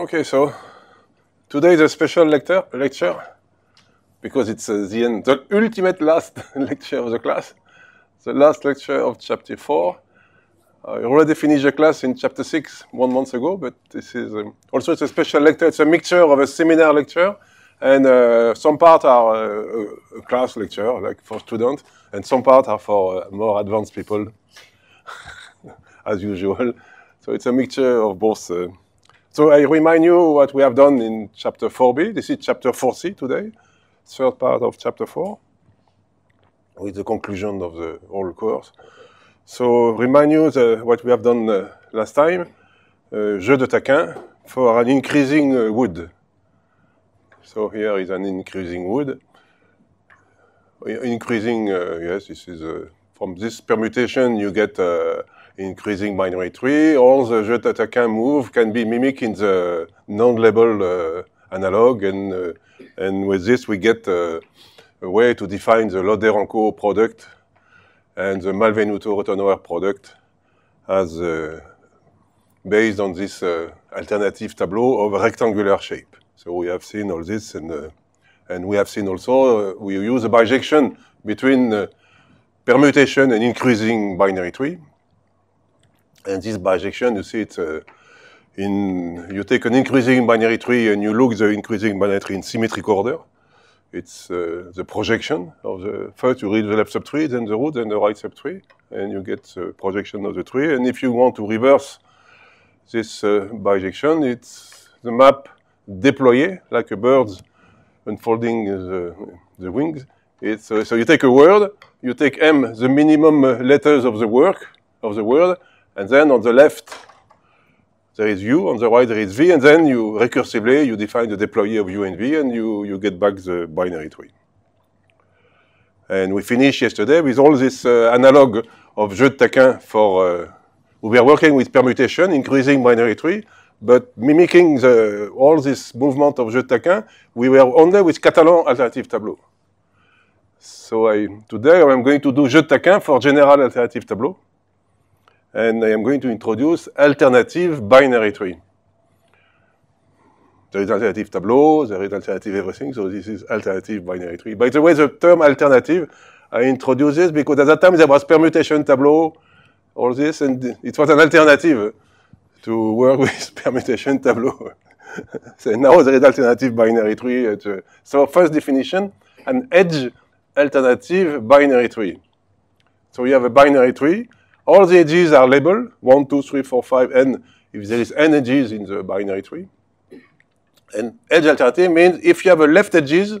Okay, so today is a special lecture, lecture because it's uh, the end, the ultimate last lecture of the class, the last lecture of chapter 4. I already finished the class in chapter 6 one month ago, but this is um, also it's a special lecture. It's a mixture of a seminar lecture and uh, some part are uh, a class lecture, like for students, and some part are for uh, more advanced people, as usual. So it's a mixture of both uh, so I remind you what we have done in chapter 4b. This is chapter 4c today, third part of chapter 4, with the conclusion of the whole course. So remind you the, what we have done uh, last time, uh, jeu de taquin for an increasing uh, wood. So here is an increasing wood. Increasing, uh, yes, this is uh, from this permutation you get uh, increasing binary tree, all the can move can be mimicked in the non-label uh, analog, and uh, and with this we get uh, a way to define the Loderanko product and the Malvenuto Rotonoir product as based on this alternative tableau of rectangular shape. So we have seen all this, and and we have seen also we use a bijection between permutation and increasing binary tree. And this bijection, you see it uh, in, you take an increasing binary tree and you look the increasing binary tree in symmetric order. It's uh, the projection of the, first you read the left subtree, then the root, then the right subtree, and you get the projection of the tree. And if you want to reverse this uh, bijection, it's the map déployé, like a bird unfolding uh, the, the wings. It's, uh, so you take a word, you take m, the minimum letters of the work, of the word, and then on the left, there is U, on the right there is V, and then you recursively, you define the deploy of U and V, and you, you get back the binary tree. And we finished yesterday with all this uh, analog of jeu de taquin for, uh, we are working with permutation, increasing binary tree, but mimicking the, all this movement of jeu de taquin, we were only with Catalan alternative tableau. So I, today I'm going to do jeu de taquin for general alternative tableau and I am going to introduce alternative binary tree. There is alternative Tableau, there is alternative everything, so this is alternative binary tree. By the way, the term alternative, I introduced this because at that time there was permutation Tableau, all this, and it was an alternative to work with permutation Tableau. so now there is alternative binary tree. Uh, so first definition, an edge alternative binary tree. So we have a binary tree, all the edges are labeled, 1, 2, 3, 4, 5, n, if there is n edges in the binary tree. And edge alternative means if you have a left edges,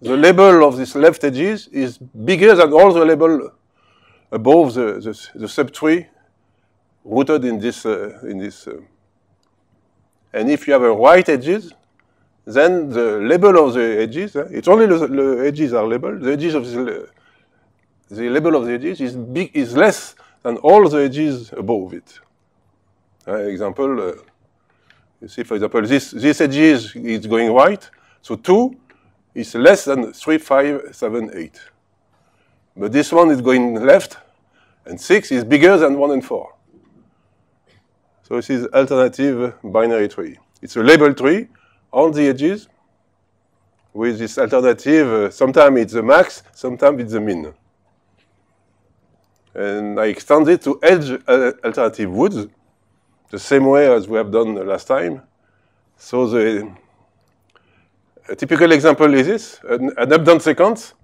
the label of this left edges is bigger than all the label above the, the, the subtree rooted in this, uh, in this. Uh. And if you have a right edges, then the label of the edges, uh, it's only the, the, edges are labeled, the edges of the, uh, the label of the edges is, big, is less and all the edges above it. Uh, example, uh, you see, for example, this, this edge is, is going right, so 2 is less than 3, 5, 7, 8. But this one is going left, and 6 is bigger than 1 and 4. So this is alternative binary tree. It's a label tree on the edges with this alternative. Uh, sometimes it's the max, sometimes it's the min. and I it to edge uh, alternative woods, the same way as we have done last time. So the a typical example is this, an, an up-down sequence.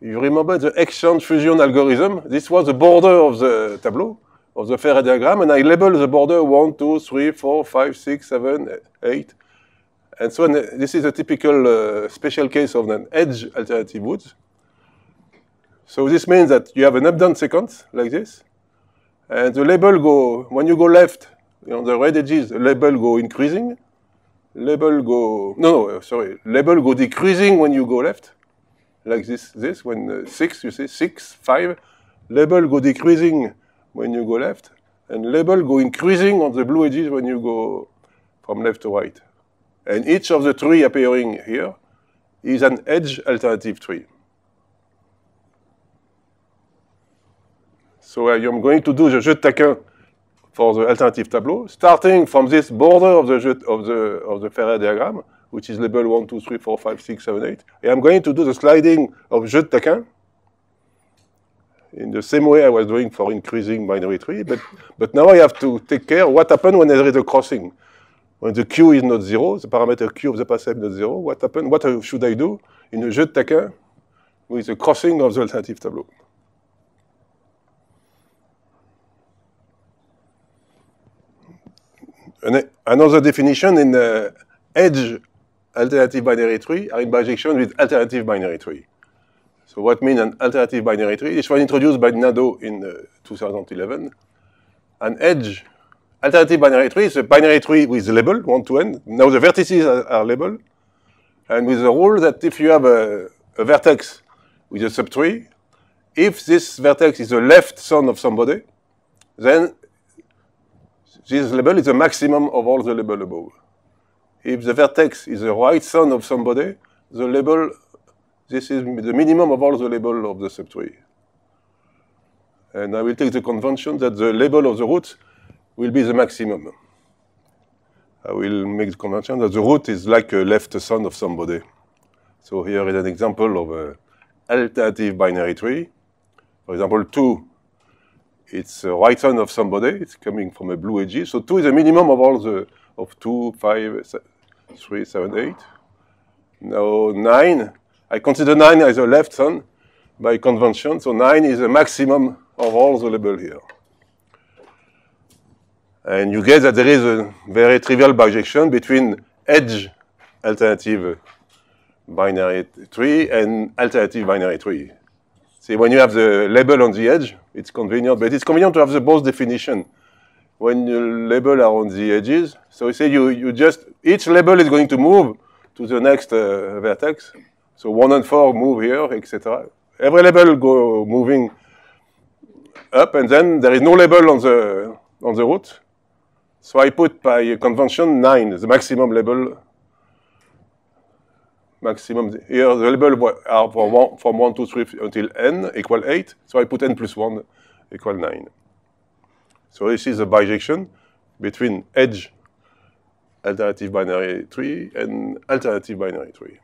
You remember the exchange fusion algorithm? This was the border of the tableau, of the de diagram, and I label the border 1, 2, 3, 4, 5, 6, 7, 8. And so this is a typical uh, special case of an edge alternative woods. So this means that you have an up-down sequence like this, and the label go, when you go left, you know, the red edges, the label go increasing, label go, no, no, uh, sorry, label go decreasing when you go left, like this, this, when uh, six, you see, six, five, label go decreasing when you go left, and label go increasing on the blue edges when you go from left to right. And each of the tree appearing here is an edge alternative tree. So uh, I'm going to do the jeu de taquin for the alternative tableau, starting from this border of the, of the, of the Ferrer diagram, which is labeled 1, 2, 3, 4, 5, 6, 7, 8. And I'm going to do the sliding of jeu de taquin in the same way I was doing for increasing binary tree, but, but now I have to take care what happens when there is a crossing. When the q is not zero, the parameter q of the passive not zero, what happens, what should I do in a jeu de taquin with the crossing of the alternative tableau? an, another definition in the uh, edge alternative binary tree are in bijection with alternative binary tree. So what means an alternative binary tree? This was introduced by Nado in uh, 2011. An edge alternative binary tree is a binary tree with label, one to n. Now the vertices are, are labeled. And with the rule that if you have a, a vertex with a subtree, if this vertex is the left son of somebody, then this label is the maximum of all the label above. If the vertex is the right son of somebody, the label, this is the minimum of all the label of the subtree. And I will take the convention that the label of the root will be the maximum. I will make the convention that the root is like a left son of somebody. So here is an example of an alternative binary tree. For example, 2 it's a right hand of somebody. It's coming from a blue edge. So 2 is a minimum of all the, of two, five, three, seven, eight. Now 9, I consider 9 as a left hand by convention. So 9 is a maximum of all the label here. And you get that there is a very trivial bijection between edge alternative binary tree and alternative binary tree. See, when you have the label on the edge, it's convenient, but it's convenient to have the both definition. When the label are on the edges, so you say you, you just, each label is going to move to the next uh, vertex. So one and four move here, etc. Every label go moving up, and then there is no label on the, on the route. So I put by convention nine, the maximum label maximum here the label are from one, from 1 to 3 until n equal 8. So I put n plus 1 equal 9. So this is a bijection between edge alternative binary tree and alternative binary tree.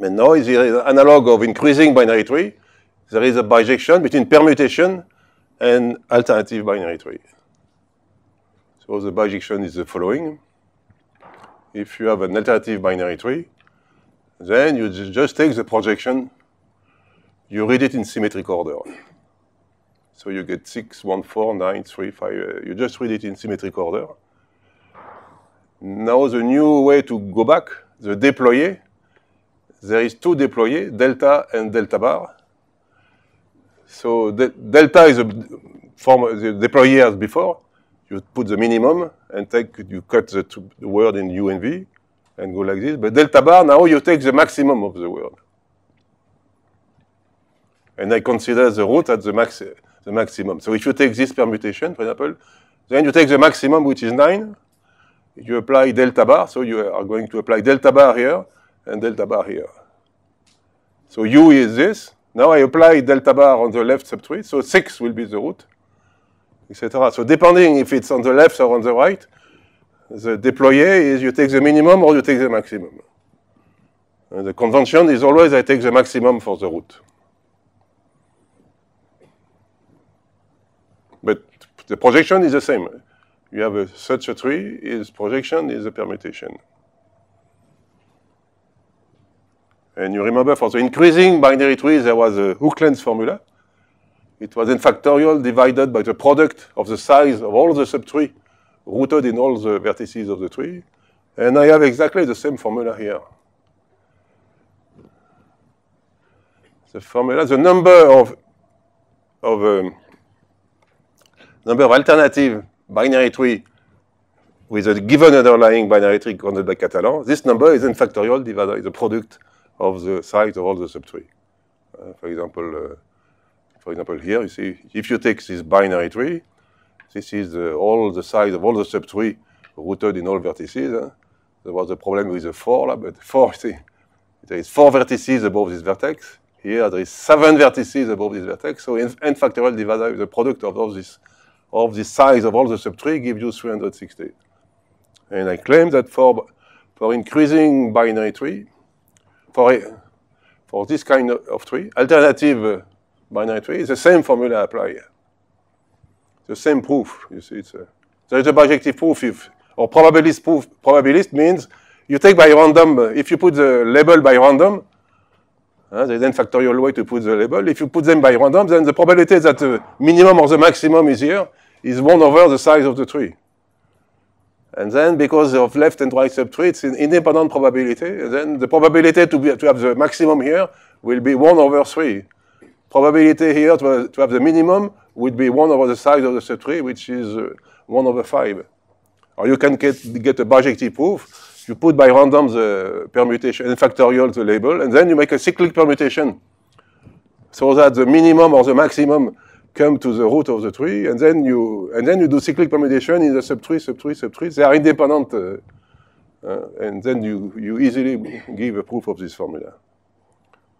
And now is the analog of increasing binary tree. There is a bijection between permutation and alternative binary tree. So the bijection is the following if you have an alternative binary tree, then you just take the projection, you read it in symmetric order. So you get 6, 1, 4, 9, 3, 5. Uh, you just read it in symmetric order. Now the new way to go back, the déployer, there is deployers, delta and delta bar. So de delta is a form of the déployer as before you put the minimum and take, you cut the, the word in U and V and go like this. But delta bar, now you take the maximum of the word. And I consider the root at the, max, the maximum. So if you take this permutation, for example, then you take the maximum, which is 9. You apply delta bar, so you are going to apply delta bar here and delta bar here. So u is this. Now I apply delta bar on the left subtree, so 6 will be the root etc. So depending if it's on the left or on the right, the deployer is you take the minimum or you take the maximum. And the convention is always I take the maximum for the root. But the projection is the same. You have a, such a tree, is projection is a permutation. And you remember for the increasing binary trees, there was a Hook length formula. It was n factorial divided by the product of the size of all the subtree rooted in all the vertices of the tree. And I have exactly the same formula here. The formula, the number of, of um, number of alternative binary tree with a given underlying binary tree grounded by Catalan, this number is n factorial divided by the product of the size of all the subtree. Uh, for example, uh, for example, here you see, if you take this binary tree, this is uh, all the size of all the subtree rooted in all vertices. Huh? There was a problem with the four, but four, see, there is four vertices above this vertex. Here there is seven vertices above this vertex. So n, n factorial divided by the product of all this, of the size of all the subtree gives you 360. And I claim that for for increasing binary tree, for a, for this kind of tree, alternative uh, binary tree, it's the same formula apply here. The same proof, you see. It's a, there is a bijective proof, if, or probabilist proof. Probabilist means you take by random, uh, if you put the label by random, uh, there's then factorial way to put the label. If you put them by random, then the probability that the minimum or the maximum is here is 1 over the size of the tree. And then because of left and right subtree, it's an independent probability. And then the probability to, be, to have the maximum here will be 1 over 3 probability here to have, to have, the minimum would be 1 over the size of the subtree, which is uh, 1 over 5. Or you can get, get a bijective proof. You put by random the permutation and factorial the label, and then you make a cyclic permutation so that the minimum or the maximum come to the root of the tree, and then you and then you do cyclic permutation in the subtree, subtree, subtree. They are independent, uh, uh, and then you you easily give a proof of this formula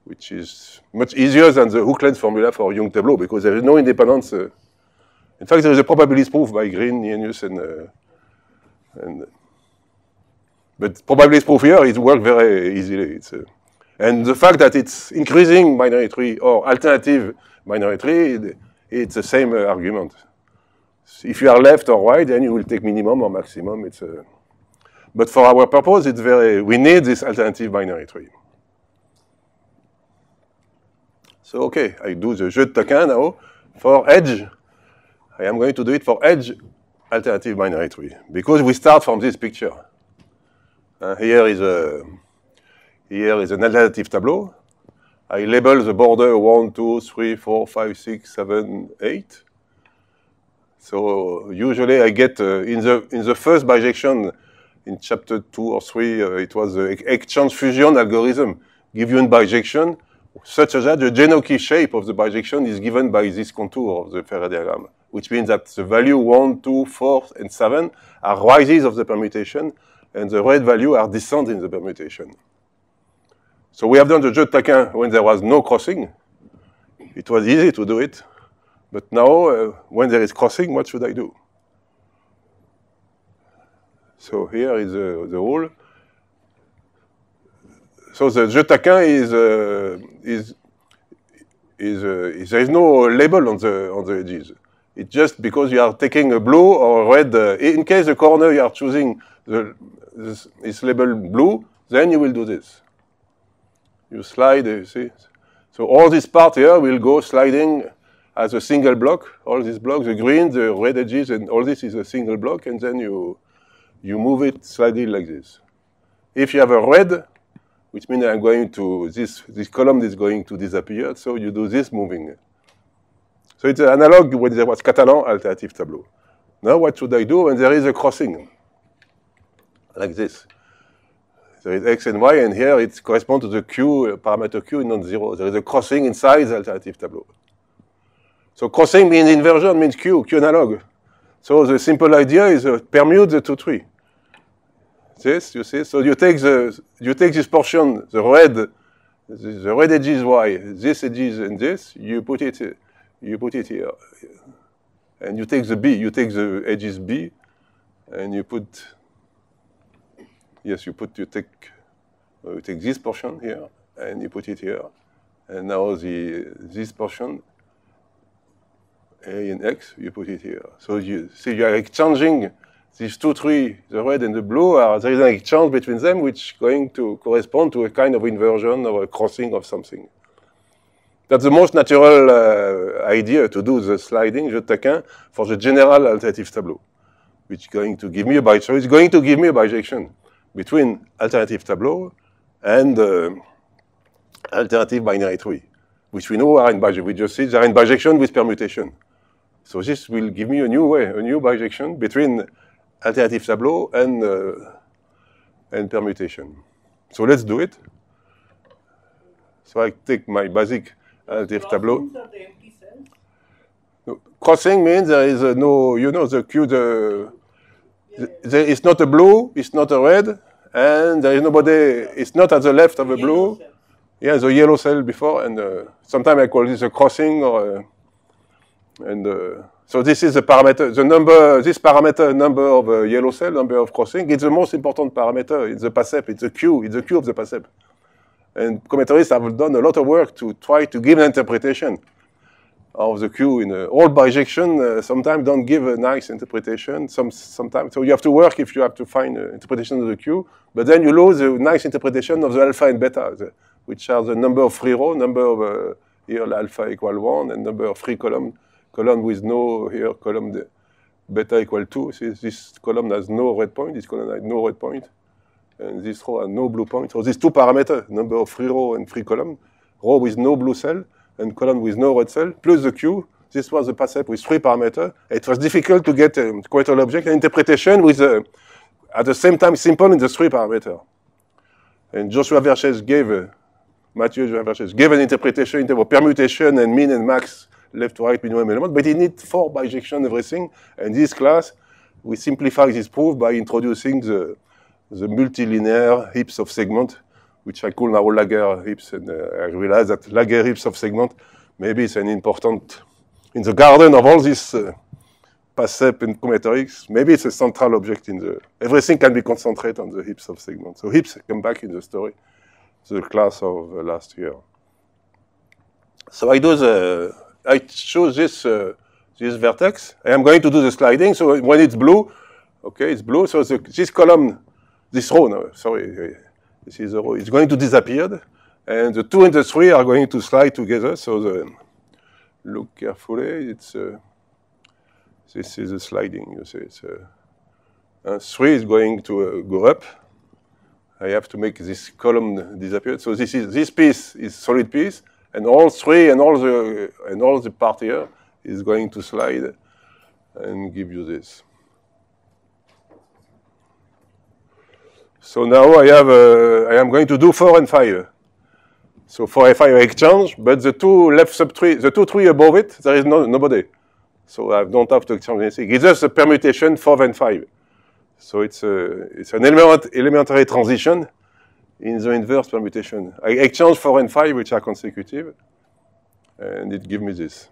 which is much easier than the hook formula for Young tableau because there is no independence. Uh, in fact, there is a probabilistic proof by Green, Nienius, and, uh, and but probabilistic proof here it works very easily. Uh, and the fact that it's increasing binary tree or alternative binary tree, it, it's the same uh, argument. If you are left or right, then you will take minimum or maximum. It's uh, but for our purpose, it's very we need this alternative binary tree. So, okay, I do the jeu de token now for edge. I am going to do it for edge alternative binary tree because we start from this picture. Uh, here is a here is an alternative tableau. I label the border 1, 2, 3, 4, 5, 6, 7, 8. So usually I get uh, in the in the first bijection in chapter 2 or 3, uh, it was the exchange fusion algorithm. Give you a bijection, such as that the Genoki shape of the bijection is given by this contour of the Ferret diagram, which means that the value 1, 2, 4, and 7 are rises of the permutation, and the red value are descent in the permutation. So we have done the jeu de taquin when there was no crossing. It was easy to do it, but now uh, when there is crossing, what should I do? So here is uh, the rule so the Jetaquin is uh, is is, uh, there is no label on the on the edges. It's just because you are taking a blue or a red. Uh, in case the corner you are choosing the this is labeled blue, then you will do this. You slide, you uh, see. So all this part here will go sliding as a single block. All these blocks, the green, the red edges, and all this is a single block, and then you you move it slightly like this. If you have a red which means I'm going to, this, this column is going to disappear, so you do this moving. So it's an analog when there was Catalan alternative tableau. Now what should I do when there is a crossing? Like this. There is x and y, and here it corresponds to the q, parameter q non-zero. There is a crossing inside the alternative tableau. So crossing means inversion means q, q analog. So the simple idea is uh, permute the two trees. This you see. So you take the you take this portion, the red, the red edge is y, this edge is and this. You put it, you put it here, and you take the b. You take the edges b, and you put. Yes, you put you take uh, you take this portion here, and you put it here, and now the this portion. A and X, you put it here. So you see, you are exchanging these two trees, the red and the blue, are, there is an exchange between them which going to correspond to a kind of inversion or a crossing of something. That's the most natural uh, idea to do the sliding, je taquin, for the general alternative tableau, which going to give me a bijection. it's going to give me a bijection between alternative tableau and uh, alternative binary tree, which we know are in bijection. We just see they are in bijection with permutation. So this will give me a new way, a new bijection between alternative Tableau and, uh, and permutation. So let's do it. So I take my basic alternative Tableau. No, crossing means there is no, you know, the queue, the, yeah, the, it's not a blue, it's not a red, and there is nobody, it's not at the left of the, blue. Cell. Yeah, the yellow cell before, and uh, sometimes I call this a crossing or, uh, and uh, so this is the parameter, the number, this parameter, number of uh, yellow cell, number of crossing, it's the most important parameter. It's the PASEP, it's the Q, it's the Q of the PASEP. And commentators have done a lot of work to try to give an interpretation of the Q in uh, all bijection. Uh, sometimes don't give a nice interpretation. Some sometimes so you have to work if you have to find an uh, interpretation of the Q. But then you lose a nice interpretation of the alpha and beta, the, which are the number of free row, number of uh, here alpha equal one, and number of free column. column with no here column the beta equal to. this column has no red point, this column has no red point, and this row has no blue point. So these two parameters, number of free row and free column, row with no blue cell and column with no red cell, plus the Q. This was the path with three parameters. It was difficult to get a um, an object an interpretation with, uh, at the same time, simple in the three parameters. And Joshua Verches gave, uh, Mathieu Joshua Verches gave an interpretation in terms of permutation and min and max left to right minimum element, but you need four bijection everything. And this class, we simplify this proof by introducing the, the multilinear heaps of segment, which I call now Laguerre heaps. And uh, I realize that Laguerre heaps of segment, maybe it's an important, in the garden of all this uh, PASEP and cometrics, maybe it's a central object in the, everything can be concentrated on the heaps of segment. So heaps come back in the story, the class of uh, last year. So I do the I choose this, uh, this vertex. I am going to do the sliding. So when it's blue, okay, it's blue. So the, this column, this row, no, sorry, this is a row, it's going to disappear. And the two and the three are going to slide together. So the, look carefully, it's, uh, this is a sliding, you see. It's, uh, three is going to uh, go up. I have to make this column disappear. So this is this piece is solid piece and all three and all the and all the part here is going to slide and give you this. So now I have a, uh, I am going to do four and five. So four and five exchange, but the two left sub the two tree above it, there is no, nobody. So I don't have to exchange anything. It's just a permutation four and five. So it's a, uh, it's an element, elementary transition in the inverse permutation. I exchange 4 and 5, which are consecutive, and it gives me this.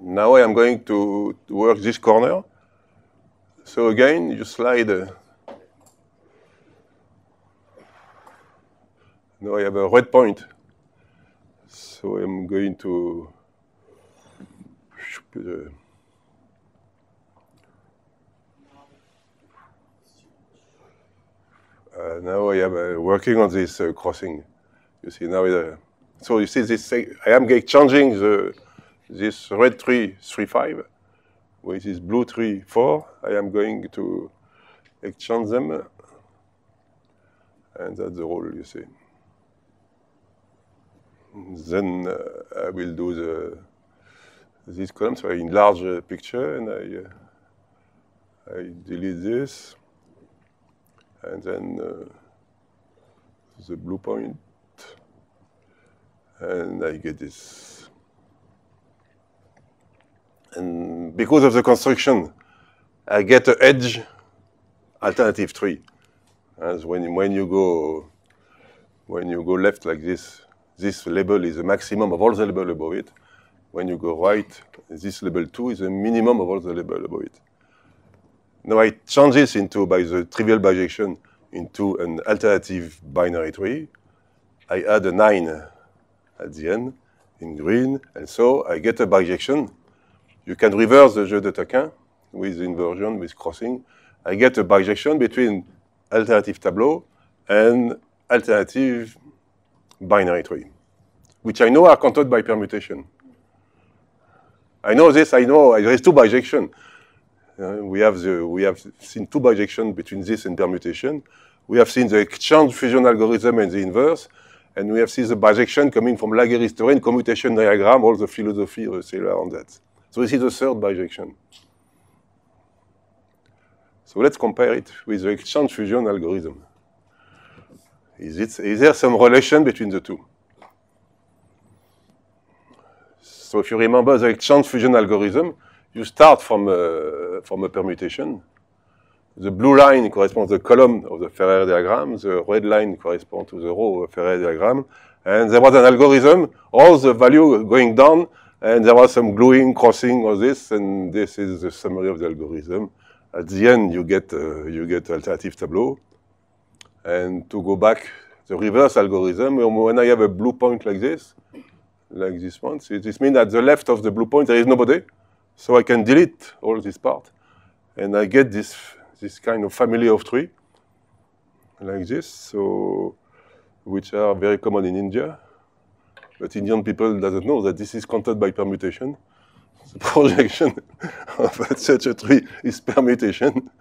Now I am going to work this corner. So again, you slide. now I have a red point. So I'm going to... uh, now I am uh, working on this uh, crossing. You see now, uh, so you see this. I am changing the this red tree three five with this blue tree four. I am going to exchange them, and that's the rule you see. Then uh, I will do the this column. So I enlarge the picture and I uh, I delete this and then uh, the blue point and I get this. And because of the construction, I get an edge alternative tree. As when, when you go when you go left like this, this label is the maximum of all the label above it. When you go right, this label two is the minimum of all the label above it. Now I change this into by the trivial bijection into an alternative binary tree. I add a nine at the end in green, and so I get a bijection. You can reverse the jeu de Taquin with inversion, with crossing. I get a bijection between alternative tableau and alternative binary tree, which I know are counted by permutation. I know this, I know, there is two bijection. Uh, we have the we have seen two bijections between this and permutation. We have seen the exchange fusion algorithm and the inverse, and we have seen the bijection coming from Laguerre's terrain commutation diagram. All the philosophy uh, of cellular on that. So this is the third bijection. So let's compare it with the exchange fusion algorithm. Is, it, is there some relation between the two? So if you remember the exchange fusion algorithm, you start from a, uh, from a permutation. The blue line corresponds to the column of the Ferrer diagram, the red line corresponds to the row of the Ferrer diagram, and there was an algorithm, all the value going down, and there was some gluing, crossing, of this, and this is the summary of the algorithm. At the end, you get, uh, you get alternative tableau. And to go back, the reverse algorithm, when I have a blue point like this, like this one, so this means at the left of the blue point, there is nobody. So I can delete all this part. And I get this, this kind of family of tree, like this, so, which are very common in India. But Indian people doesn't know that this is counted by permutation. The projection of such a tree is permutation.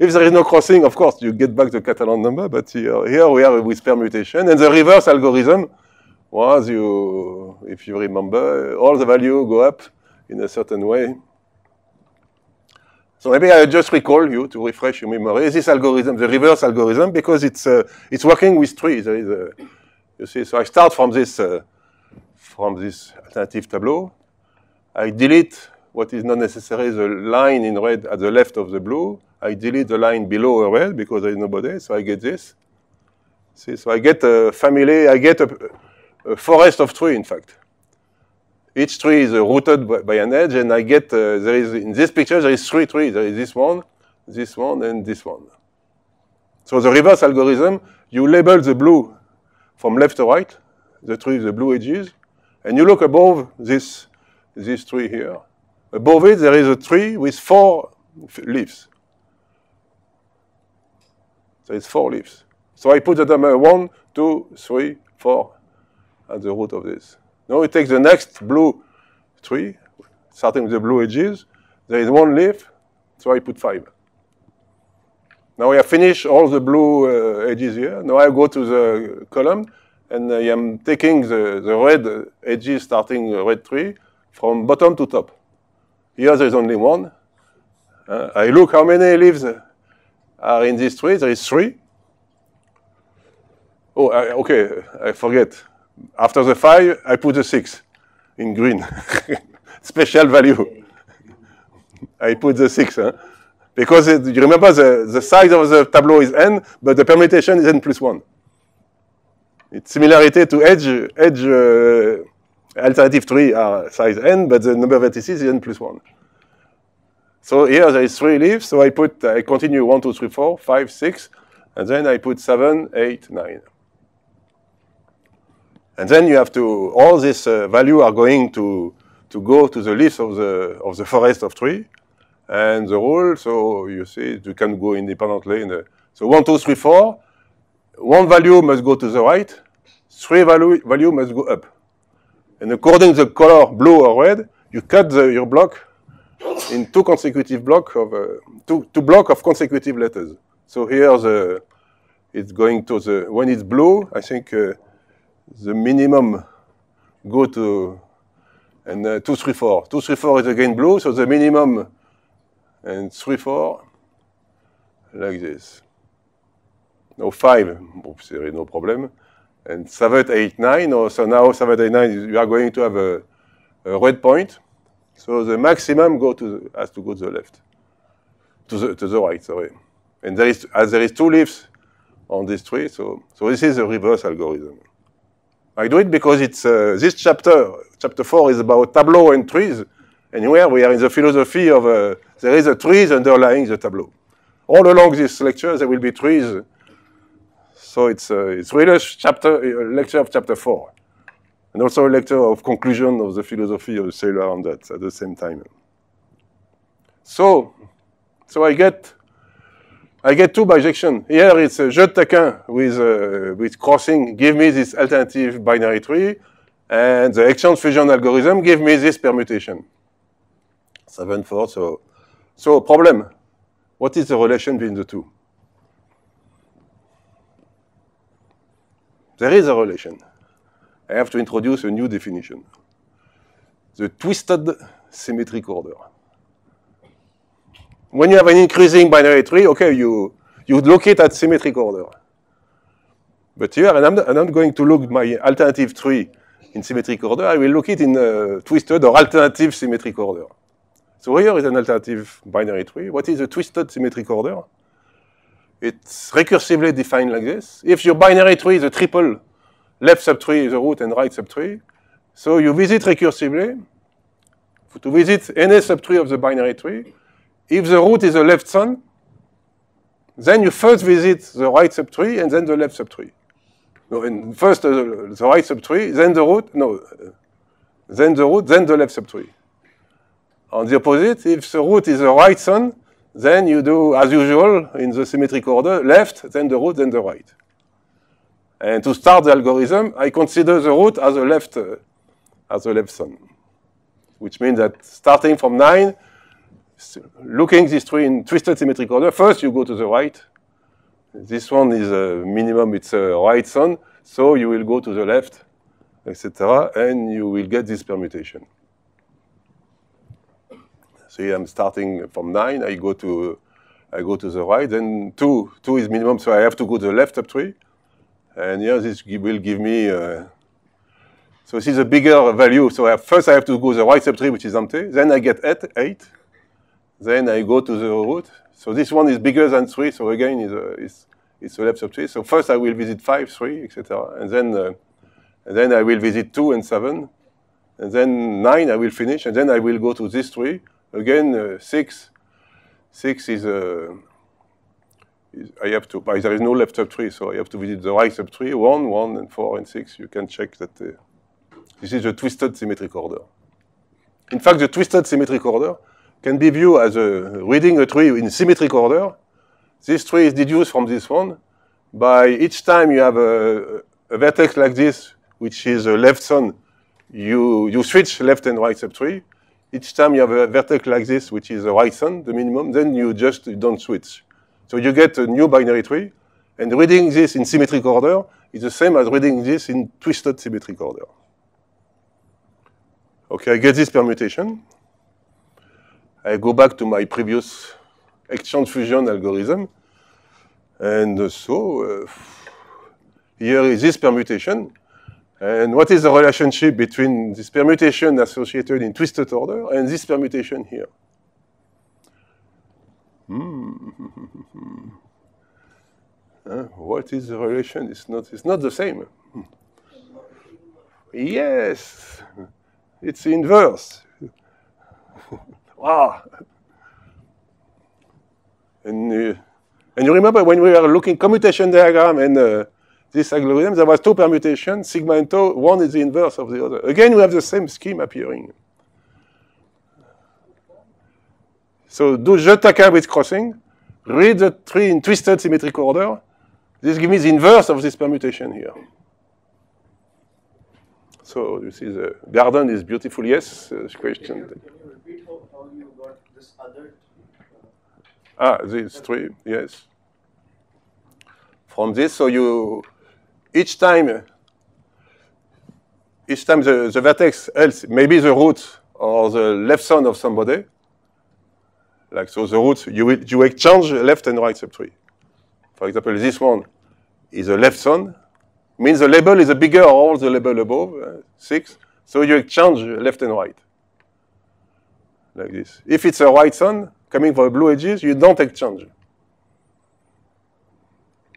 If there is no crossing, of course, you get back the Catalan number, but here, here we are with permutation. And the reverse algorithm was you, if you remember, all the value go up in a certain way. So maybe I just recall you to refresh your memory. This algorithm, the reverse algorithm, because it's uh, it's working with trees. There is a, you see, so I start from this uh, from this alternative tableau. I delete what is not necessary, the line in red at the left of the blue. I delete the line below red because there is nobody, so I get this. See, so I get a family, I get a, a forest of trees, in fact each tree is uh, routed by, by, an edge, and I get uh, there is in this picture there is three trees. There is this one, this one, and this one. So the reverse algorithm, you label the blue from left to right, the tree with the blue edges, and you look above this this tree here. Above it, there is a tree with four leaves. So it's four leaves. So I put the number one, two, three, four at the root of this. Now we take the next blue tree, starting with the blue edges. There is one leaf, so I put five. Now I have finished all the blue uh, edges here. Now I go to the column, and I am taking the, the red edges starting red tree from bottom to top. Here there is only one. Uh, I look how many leaves are in this tree. There is three. Oh, I, okay, I forget. After the 5, I put the 6 in green. Special value. I put the 6. Huh? Because it, you remember the, the size of the tableau is n, but the permutation is n plus 1. It's similarity to edge, edge uh, alternative tree are size n, but the number of vertices is n plus 1. So here there is 3 leaves, so I put, I continue 1, 2, 3, 4, 5, 6, and then I put 7, 8, 9. And then you have to, all this uh, value are going to, to go to the leaves of the, of the forest of tree and the rule. So you see, you can go independently. In the, so one, two, three, four. One value must go to the right. Three value, value must go up. And according to the color, blue or red, you cut the, your block in two consecutive block of uh, two, two block of consecutive letters. So here the it's going to the when it's blue, I think uh, the minimum go to and uh, two three four. Two three four is again blue, so the minimum and three four like this. No five, oops, there is no problem. And seven eight nine. Or so now seven eight nine. You are going to have a, a red point. So the maximum go to the, has to go to the left, to the to the right. Sorry. And there is as there is two leaves on this tree. So so this is a reverse algorithm. I do it because it's uh, this chapter, chapter four, is about tableau and trees. Anywhere we are in the philosophy of uh, there is a trees underlying the tableau. All along this lecture, there will be trees. So it's uh, it's really a chapter, a lecture of chapter four, and also a lecture of conclusion of the philosophy of the cellular on that at the same time. So, so I get I get two bijection. Here it's a jeu de taquin with, uh, with crossing. Give me this alternative binary tree. And the exchange fusion algorithm give me this permutation. 7, 4, so, so problem. What is the relation between the two? There is a relation. I have to introduce a new definition. The twisted symmetric order. When you have an increasing binary tree, okay, you, you look it at symmetric order. But here, and I'm not, I'm going to look my alternative tree in symmetric order, I will look it in twisted or alternative symmetric order. So here is an alternative binary tree. What is a twisted symmetric order? It's recursively defined like this. If your binary tree is a triple, left subtree is a root and right subtree, so you visit recursively. To visit any subtree of the binary tree, if the root is a left son, then you first visit the right subtree and then the left subtree. No, and first uh, the right subtree, then the root, no, uh, then the root, then the left subtree. On the opposite, if the root is a right son, then you do, as usual, in the symmetric order, left, then the root, then the right. And to start the algorithm, I consider the root as a left, uh, as a left son, which means that starting from 9, looking this tree in twisted symmetric order, first you go to the right. This one is a uh, minimum, it's a right sun, so you will go to the left, etc., and you will get this permutation. So I'm starting from 9, I go to I go to the right, then 2, 2 is minimum, so I have to go to the left up tree. And here this will give me, uh, so this is a bigger value. So I have, first I have to go to the right sub which is empty. Then I get eight, 8. Then I go to the root. So this one is bigger than 3, so again, it's a, it's, it's a left of So first I will visit 5, 3, etc. And then, uh, and then I will visit 2 and 7. And then 9 I will finish, and then I will go to this tree Again, uh, 6. 6 is, uh, is, I have to, there is no left subtree, so I have to visit the right subtree, 1, 1, and 4, and 6. You can check that uh, this is a twisted symmetric order. In fact, the twisted symmetric order can be viewed as a, reading a tree in symmetric order. This tree is deduced from this one. By each time you have a, a vertex like this, which is a left sun, you, you switch left and right subtree. Each time you have a vertex like this, which is a right sun, the minimum, then you just don't switch. So you get a new binary tree. And reading this in symmetric order is the same as reading this in twisted symmetric order. Okay, I get this permutation. I go back to my previous exchange fusion algorithm. And so uh, here is this permutation. And what is the relationship between this permutation associated in twisted order and this permutation here? Mm. Uh, what is the relation? It's not, it's not the same. Yes, it's inverse. wow. Ah. And, uh, and you remember when we were looking commutation diagram and uh, this algorithm, there was two permutations, sigma and tau, one is the inverse of the other. Again, we have the same scheme appearing. So do Jotaka with crossing, read the tree in twisted symmetric order. This gives me the inverse of this permutation here. So you see the garden is beautiful, yes, uh, question this other Ah, these three, yes. From this, so you, each time, each time the, the vertex else, maybe the root or the left son of somebody, like so the root, you, will, you exchange left and right subtree. For example, this one is a left son, means the label is a bigger or the label above, uh, 6, so you exchange left and right like this. If it's a white sun coming from the blue edges, you don't exchange.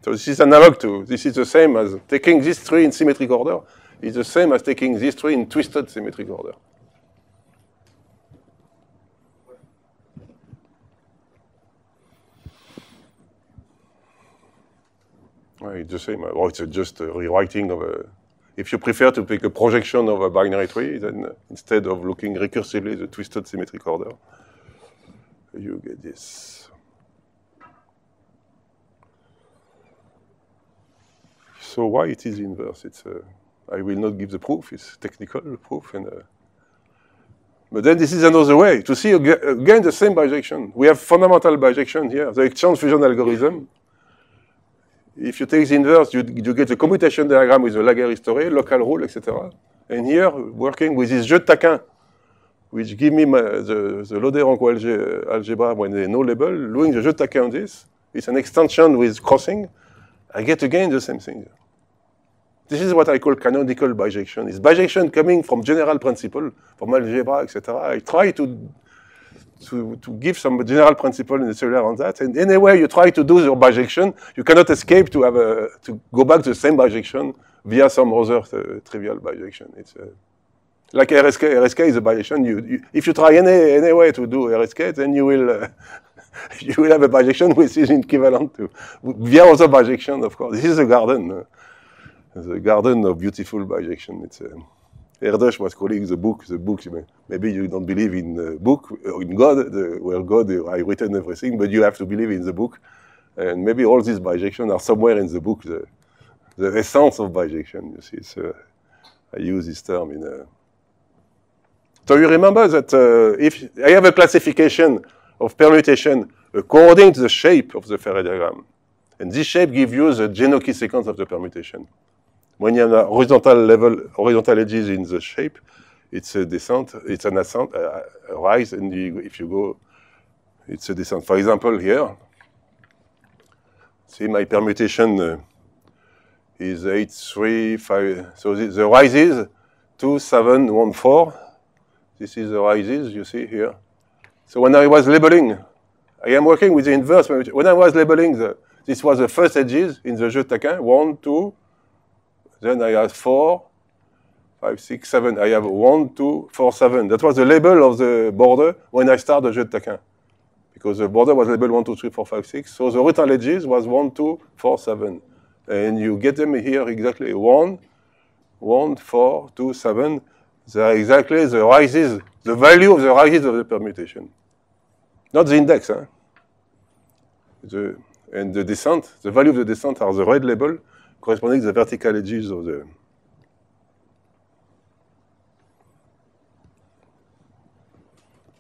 So this is analog to, this is the same as taking this tree in symmetric order is the same as taking this tree in twisted symmetric order. Well, it's the same, or well, it's just a rewriting of a if you prefer to pick a projection of a binary tree, then instead of looking recursively the twisted symmetric order, you get this. So why it is inverse? It's a, uh, I will not give the proof. It's technical proof. and. A, uh, but then this is another way to see again the same bijection. We have fundamental bijection here, the exchange fusion algorithm. if you take the inverse, you, you get the commutation diagram with the Laguerre history, local rule, etc. And here, working with this jeu taquin, which give me my, the, the Loderanko algebra when they no label, doing the jeu de on this, it's an extension with crossing, I get again the same thing. This is what I call canonical bijection. It's bijection coming from general principle, from algebra, etc. I try to to, to give some general principle in the cellular on that. And way you try to do your bijection, you cannot escape to have a, to go back to the same bijection via some other uh, trivial bijection. It's uh, like RSK. RSK is a bijection. You, you, if you try any any way to do RSK, then you will. Uh, you will have a bijection which is equivalent to via other bijection, of course. This is a garden, uh, the garden of beautiful bijection. It's uh, Erdos was calling the book, the book. Maybe you don't believe in the book, in God, the, God I written everything, but you have to believe in the book. And maybe all these bijections are somewhere in the book, the, the essence of bijection. You see, so I use this term in a. So you remember that uh, if I have a classification of permutation according to the shape of the Ferré diagram, and this shape gives you the Genoki sequence of the permutation. When you have a horizontal level, horizontal edges in the shape, it's a descent, it's an ascent, uh, a rise, and you, if you go, it's a descent. For example, here, see my permutation uh, is 8, 3, 5, so the, rise is 2, 7, 1, 4. This is the rises you see here. So when I was labeling, I am working with the inverse. When I was labeling, the, this was the first edges in the jeu de taquin, 1, 2, then I have four, five, six, seven. I have one, two, four, seven. That was the label of the border when I started de Taquin. Because the border was labeled one, two, three, four, five, six. So the written edges was one, two, four, seven. And you get them here exactly. One, one, four, two, seven. They are exactly the rises, the value of the rises of the permutation. Not the index, huh? The, and the descent, the value of the descent are the red label, corresponding to the vertical edges of the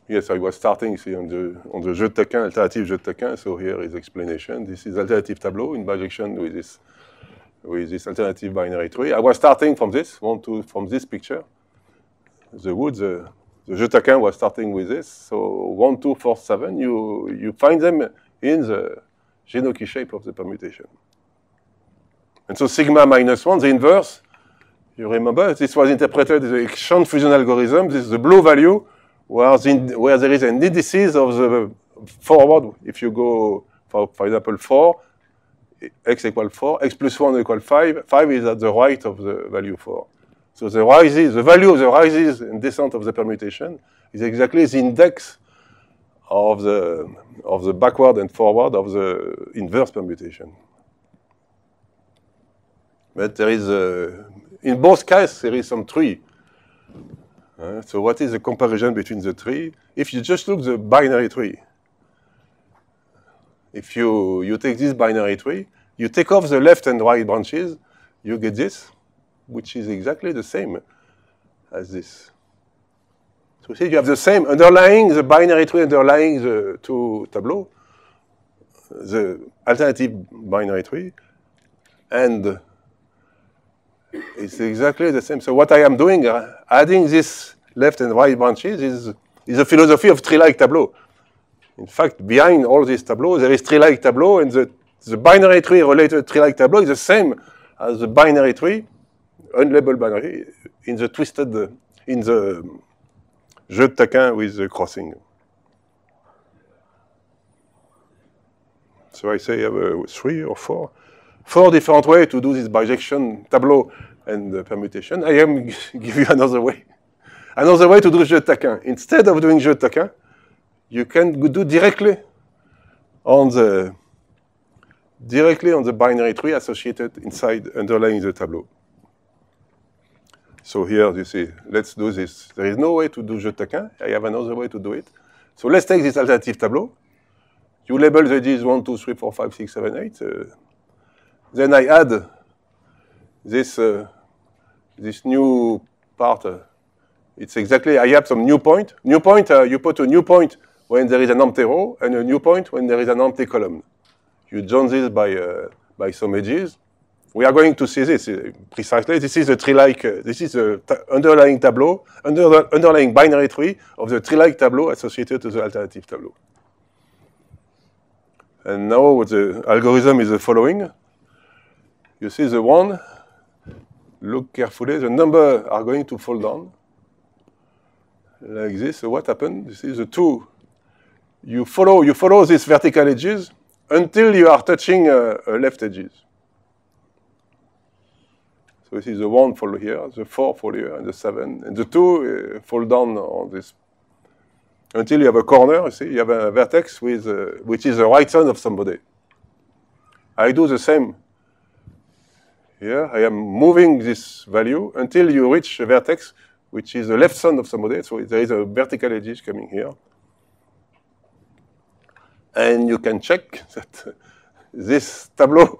Yes, I was starting see, on the on the alternative jeu de So here is explanation. This is alternative tableau in bijection with this with this alternative binary tree. I was starting from this one two from this picture. The wood, the, uh, the jeu de was starting with this. So one, two, four, seven. You you find them in the Genoki shape of the permutation. And so sigma minus 1, the inverse, you remember, this was interpreted as the exchange fusion algorithm. This is the blue value where, the, where there is an indices of the forward. If you go, for, for example, 4, x equal 4, x plus 1 equal 5. 5 is at the right of the value 4. So the rises, the value of the rises and descent of the permutation is exactly the index of the, of the backward and forward of the inverse permutation. But there is, a, in both cases, there is some tree. Uh, so what is the comparison between the tree? If you just look the binary tree, if you, you take this binary tree, you take off the left and right branches, you get this, which is exactly the same as this. So see, you have the same underlying the binary tree underlying the two tableau, the alternative binary tree, and it's exactly the same. So what I am doing, uh, adding this left and right branches is, is a philosophy of tree-like Tableau. In fact, behind all these tableaux, there is tree-like Tableau, and the, the binary tree related tree-like Tableau is the same as the binary tree, unlabeled binary, in the twisted, uh, in the jeu de taquin with the crossing. So I say I uh, have three or four four different ways to do this bijection tableau and uh, permutation. I am give you another way. Another way to do jeu de taquin. Instead of doing jeu de taquin, you can do directly on the directly on the binary tree associated inside underlying the tableau. So here you see, let's do this. There is no way to do jeu de taquin. I have another way to do it. So let's take this alternative tableau. You label the Ds 1, 2, 3, 4, 5, 6, 7, 8. Uh, then I add this, uh, this new part. Uh, it's exactly, I have some new point. New point, uh, you put a new point when there is an empty row and a new point when there is an empty column. You join this by, uh, by some edges. We are going to see this uh, precisely. This is a tree-like, uh, this is the underlying tableau, under, underlying binary tree of the tree-like tableau associated to the alternative tableau. And now the algorithm is the following. You see the one, look carefully, the number are going to fall down like this. So what happened? You see the two, you follow, you follow these vertical edges until you are touching uh, uh left edges. So this is the one Follow here, the four Follow here, and the seven, and the two uh, fall down on this until you have a corner. You see, you have a vertex with uh, which is the right hand of somebody. I do the same here, I am moving this value until you reach a vertex, which is the left side of some model. So there is a vertical edge coming here. And you can check that this tableau,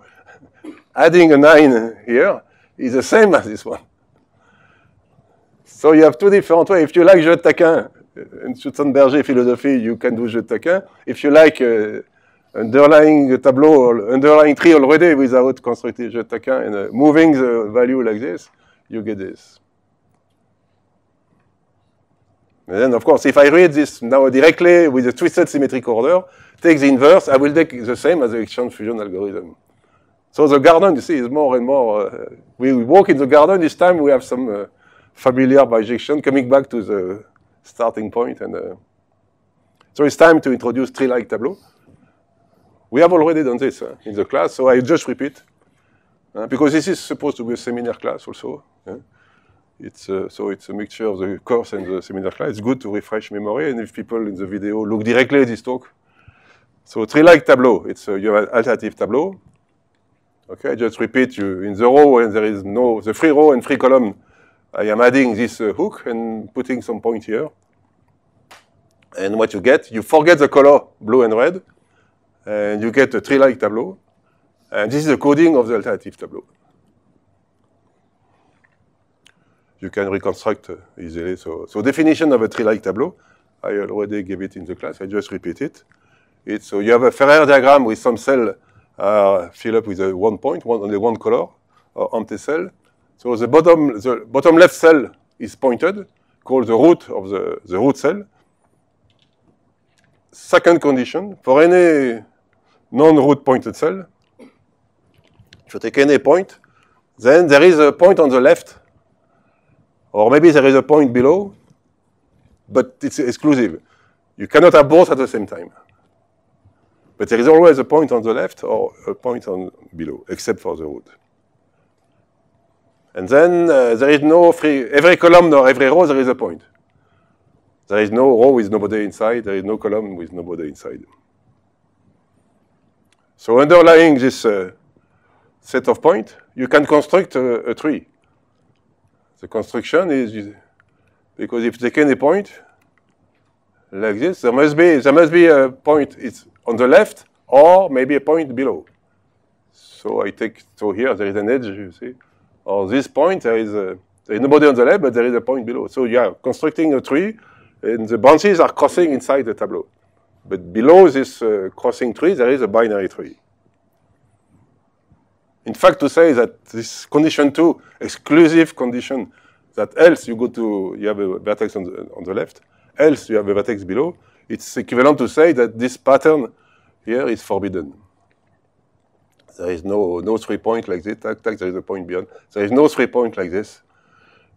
adding a 9 here, is the same as this one. So you have two different ways. If you like Jeux de Taquin and Schutzenberger philosophy, you can do Jeux Taquin. If you like uh, underlying tableau, underlying tree already without constructed Jetaka and uh, moving the value like this, you get this. And then, of course, if I read this now directly with a twisted symmetric order, take the inverse, I will take the same as the exchange fusion algorithm. So the garden, you see, is more and more, uh, we walk in the garden, This time we have some uh, familiar bijection coming back to the starting point And, uh, so it's time to introduce tree-like tableau. We have already done this uh, in the class, so I just repeat, uh, because this is supposed to be a seminar class also. It's, uh, so it's a mixture of the course and the seminar class. It's good to refresh memory, and if people in the video look directly at this talk. So three like tableau, it's uh, your alternative tableau. Okay, I just repeat, you, in the row and there is no, the free row and free column, I am adding this uh, hook and putting some point here. And what you get, you forget the color blue and red, and you get a tree-like tableau. And this is the coding of the alternative tableau. You can reconstruct uh, easily. So, so definition of a tree-like tableau, I already gave it in the class. I just repeat it. It's, so you have a Ferrer diagram with some cell uh, filled up with a uh, one point, one, only one color, or uh, empty cell. So the bottom, the bottom left cell is pointed, called the root of the, the root cell. Second condition, for any non-root pointed cell. If you take any point, then there is a point on the left, or maybe there is a point below, but it's exclusive. You cannot have both at the same time. But there is always a point on the left or a point on below, except for the root. And then uh, there is no free, every column or every row, there is a point. There is no row with nobody inside, there is no column with nobody inside. So underlying this uh, set of points, you can construct a, a, tree. The construction is because if they a point like this, there must be there must be a point it's on the left or maybe a point below. So I take so here there is an edge, you see, or this point there is a, there is nobody on the left, but there is a point below. So you are constructing a tree, and the branches are crossing inside the tableau. But below this uh, crossing tree, there is a binary tree. In fact, to say that this condition two, exclusive condition, that else you go to, you have a vertex on the, on the left, else you have a vertex below, it's equivalent to say that this pattern here is forbidden. There is no, no three point like this, tac, tac, there is a point beyond. There is no three point like this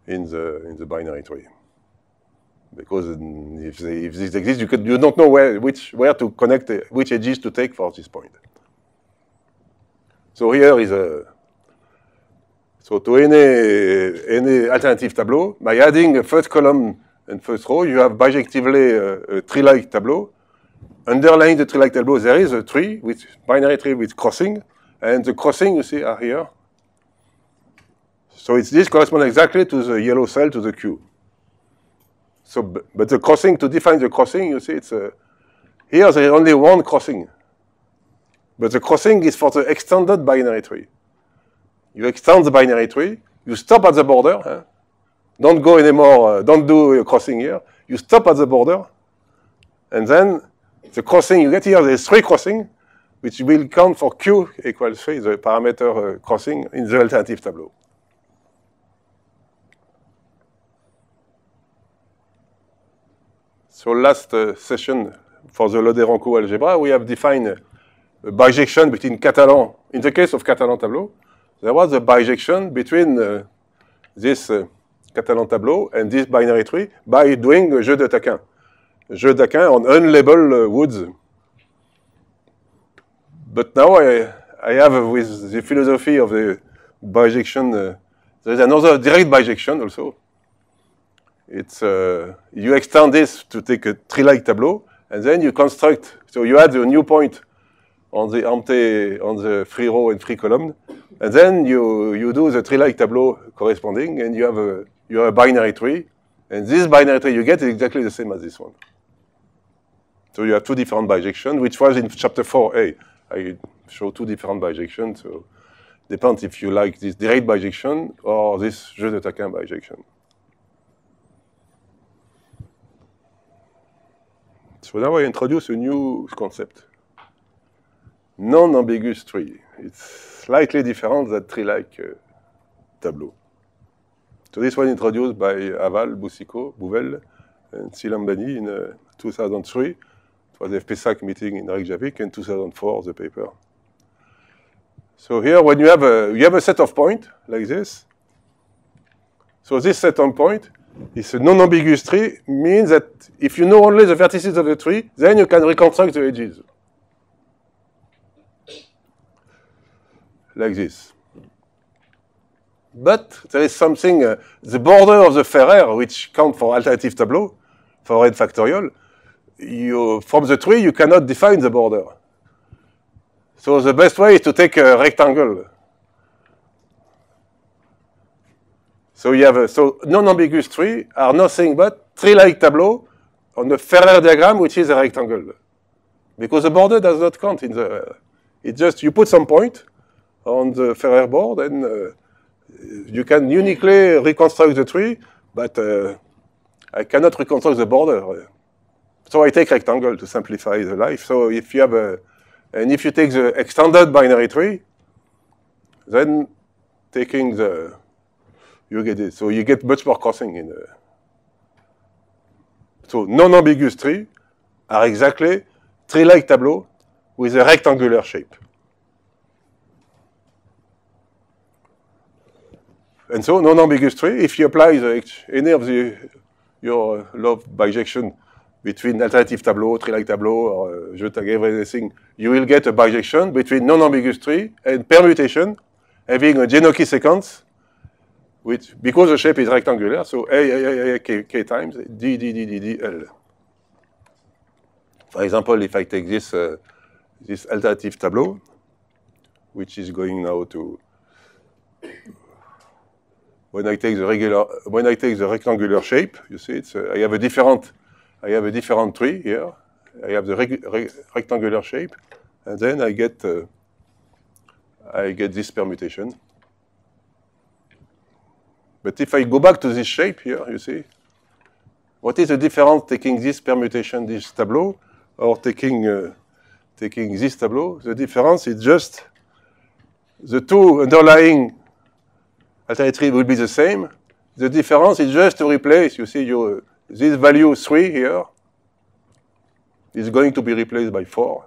in the, in the binary tree because if, they, if this exists, you, could, you don't know where, which, where to connect, which edges to take for this point. So here is a, so to any, any alternative tableau, by adding a first column and first row, you have bijectively a, a tree-like tableau. Underlying the tree-like tableau, there is a tree, with binary tree with crossing, and the crossing you see are here. So it's this corresponds exactly to the yellow cell to the queue. So, but the crossing, to define the crossing, you see, it's a, here there is only one crossing. But the crossing is for the extended binary tree. You extend the binary tree, you stop at the border. Huh? Don't go anymore, uh, don't do a crossing here. You stop at the border, and then the crossing you get here, there's three crossing, which will count for q equals 3, the parameter uh, crossing in the alternative tableau. So last uh, session for the Loderanko algebra, we have defined a bijection between Catalan. In the case of Catalan tableau, there was a bijection between uh, this uh, Catalan tableau and this binary tree by doing a jeu de taquin. Jeu de taquin on unlabeled woods. But now I, I have with the philosophy of the bijection, there is another direct bijection also. it's uh, you extend this to take a tree-like tableau, and then you construct. So you add a new point on the empty, on the free row and free column, and then you you do the tree-like tableau corresponding, and you have a you have a binary tree, and this binary tree you get is exactly the same as this one. So you have two different bijections, which was in chapter 4a. I show two different bijections, so depends if you like this direct bijection or this jeu de taquin bijection. So now I introduce a new concept. Non-ambiguous tree. It's slightly different than tree-like euh, tableau. So this was introduced by Aval, Boussico, Bouvel, and Silambani in 2003. Uh, It was the FPSAC meeting in Reykjavik, in 2004 the paper. So here, when you have a, you have a set of points like this, so this set of point This non-ambiguous tree means that if you know only the vertices of the tree, then you can reconstruct the edges. Like this. But there is something, uh, the border of the Ferrer, which counts for alternative tableau, for n factorial, you, from the tree you cannot define the border. So the best way is to take a rectangle So you have a, so non-ambiguous tree are nothing but tree-like tableau on the Ferrer diagram, which is a rectangle. Because the border does not count in the, uh, it just, you put some point on the Ferrer board and uh, you can uniquely reconstruct the tree, but uh, I cannot reconstruct the border. So I take rectangle to simplify the life. So if you have a, and if you take the extended binary tree, then taking the you get it. So you get much more crossing in. Uh, so non-ambiguous tree are exactly tree-like tableau with a rectangular shape. And so non-ambiguous tree, if you apply the, any of the, your law bijection between alternative tableau, tree-like tableau, or uh, je tag everything, you will get a bijection between non-ambiguous tree and permutation having a Jenoki sequence which, because the shape is rectangular, so A, A, A, A, K, K times D, D, D, D, D, L. For example, if I take this, uh, this alternative tableau, which is going now to, when I take the regular, when I take the rectangular shape, you see, it's, uh, I have a different, I have a different tree here. I have the reg, rectangular shape, and then I get, uh, I get this permutation. But if I go back to this shape here, you see, what is the difference taking this permutation, this tableau, or taking, uh, taking this tableau? The difference is just the two underlying alternative will be the same. The difference is just to replace, you see, your this value 3 here is going to be replaced by 4.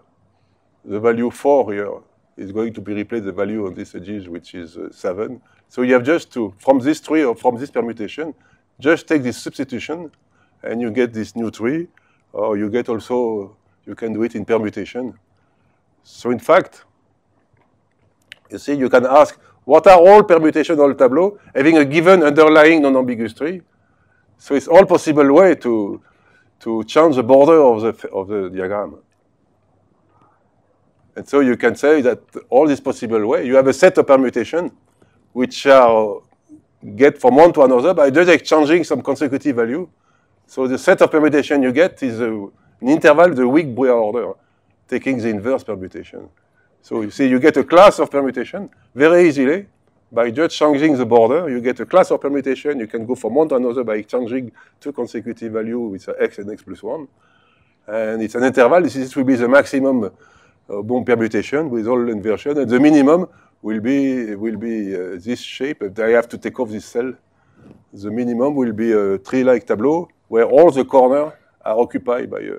The value 4 here is going to be replaced the value on this edge, which is uh, 7. So you have just to, from this tree or from this permutation, just take this substitution and you get this new tree, or you get also, you can do it in permutation. So in fact, you see, you can ask, what are all the tableaux having a given underlying non-ambiguous tree? So it's all possible way to, to change the border of the, of the diagram. And so you can say that all these possible way, you have a set of permutation which are get from one to another by just exchanging some consecutive value. So the set of permutation you get is a, an interval of the weak Breuer order, taking the inverse permutation. So you see, you get a class of permutation very easily by just changing the border. You get a class of permutation. You can go from one to another by exchanging two consecutive values, which are x and x plus 1. And it's an interval. This, is, this will be the maximum uh, permutation with all inversion. And the minimum will be, will be uh, this shape. If I have to take off this cell, the minimum will be a tree-like tableau where all the corners are occupied by a... Uh,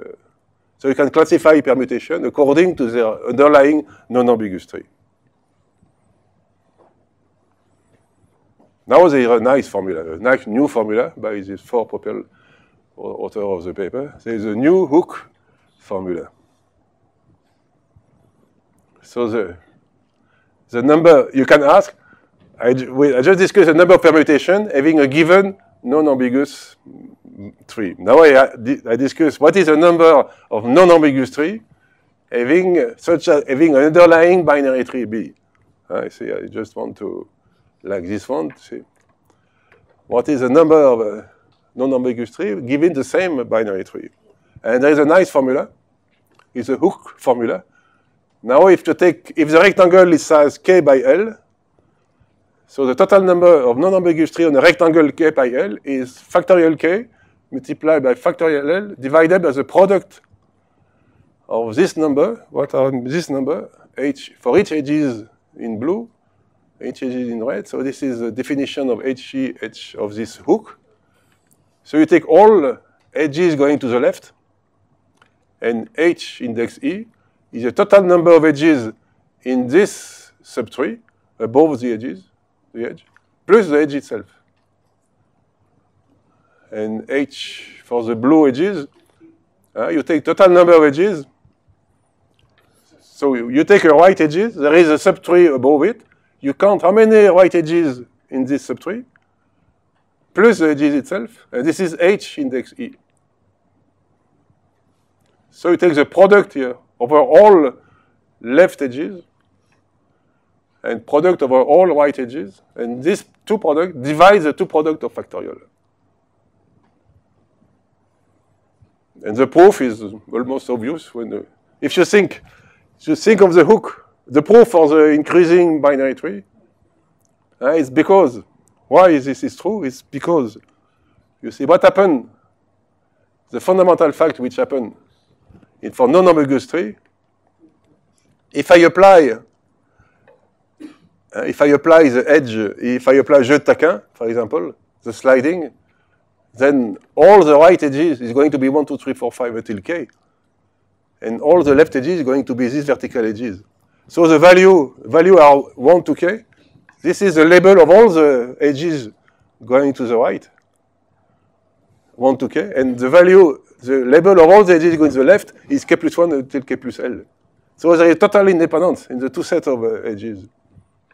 so you can classify permutation according to their underlying non-ambiguous tree. Now there is a nice formula, a nice new formula by this four people author of the paper. There is a new hook formula. So the the number, you can ask, I, we, I just discussed the number of permutation having a given non-ambiguous tree. Now I, I discuss what is the number of non-ambiguous tree having such a, having an underlying binary tree B. Ah, I see, I just want to, like this one, see. What is the number of uh, non-ambiguous tree given the same binary tree? And there is a nice formula. It's a hook formula now if you take, if the rectangle is size k by L, so the total number of non-ambiguous tree on a rectangle k by L is factorial k multiplied by factorial L divided by the product of this number, what are this number, H, for each edges in blue, H edges in red, so this is the definition of h H of this hook. So you take all edges going to the left, and H index E, is the total number of edges in this subtree above the edges, the edge, plus the edge itself. And H for the blue edges, uh, you take total number of edges. So you, you take a right edges, there is a subtree above it. You count how many right edges in this subtree, plus the edges itself. And this is H index E. So you take the product here over all left edges and product over all right edges. And this two product divides the two product of factorial. And the proof is almost obvious. When the, if you think, if you think of the hook, the proof for the increasing binary tree, uh, it's because why this is true? It's because you see what happened. The fundamental fact which happened it for non-homologous tree, if I apply uh, if I apply the edge, if I apply jeu de taquin, for example, the sliding, then all the right edges is going to be 1, 2, 3, 4, 5 until k. And all the left edges is going to be these vertical edges. So the value, value are 1 to k. This is the label of all the edges going to the right, 1 to k. And the value the label of all the edges going to the left is k plus 1 until k plus L. So there is total independence in the two sets of uh, edges.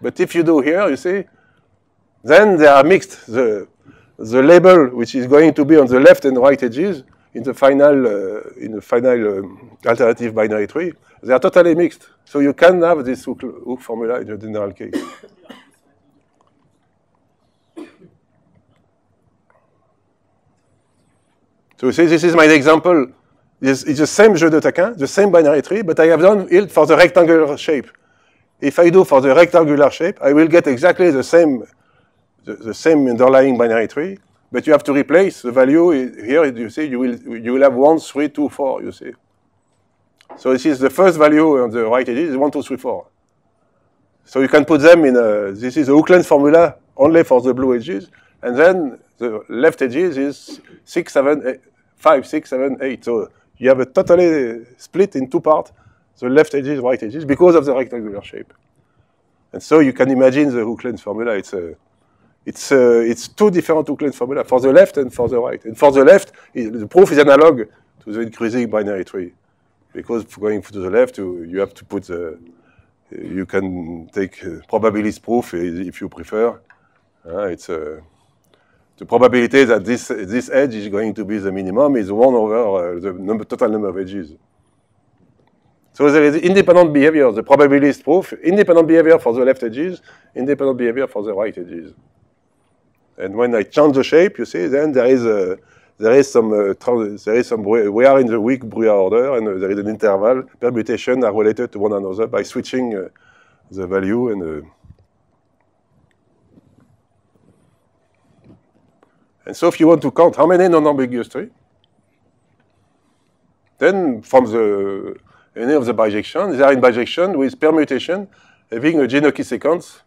But if you do here, you see, then they are mixed. The, the label which is going to be on the left and right edges in the final, uh, in the final um, alternative binary tree, they are totally mixed. So you can have this hook, hook formula in the general case. So you see, this is my example. It's, it's the same jeu de taquin, the same binary tree, but I have done it for the rectangular shape. If I do for the rectangular shape, I will get exactly the same, the, the same underlying binary tree, but you have to replace the value here. You see, you will you will have one, three, two, four. You see. So this is the first value on the right edge one, two, three, four. So you can put them in a, this is the Hookland formula only for the blue edges. And then the left edges is 6, 7, eight, 5, 6, 7, 8. So you have a totally split in two parts, the left edges, right edges, because of the rectangular shape. And so you can imagine the hook formula. It's, a, uh, it's, a, uh, it's two different hook formula, for the left and for the right. And for the left, the proof is analog to the increasing binary tree. Because going to the left, you, you have to put the, you can take uh, probabilist proof if you prefer. Uh, it's a, the probability that this, this edge is going to be the minimum is 1 over uh, the number, total number of edges. So there is independent behavior, the probabilist proof, independent behavior for the left edges, independent behavior for the right edges. And when I change the shape, you see, then there is a, there is some, uh, there is some, we are in the weak Breuer order, and uh, there is an interval. Permutations are related to one another by switching uh, the value and uh, And so if you want to count how many non-ambiguous tree, then from the any of the bijection, they are in bijection with permutation having a Janoki sequence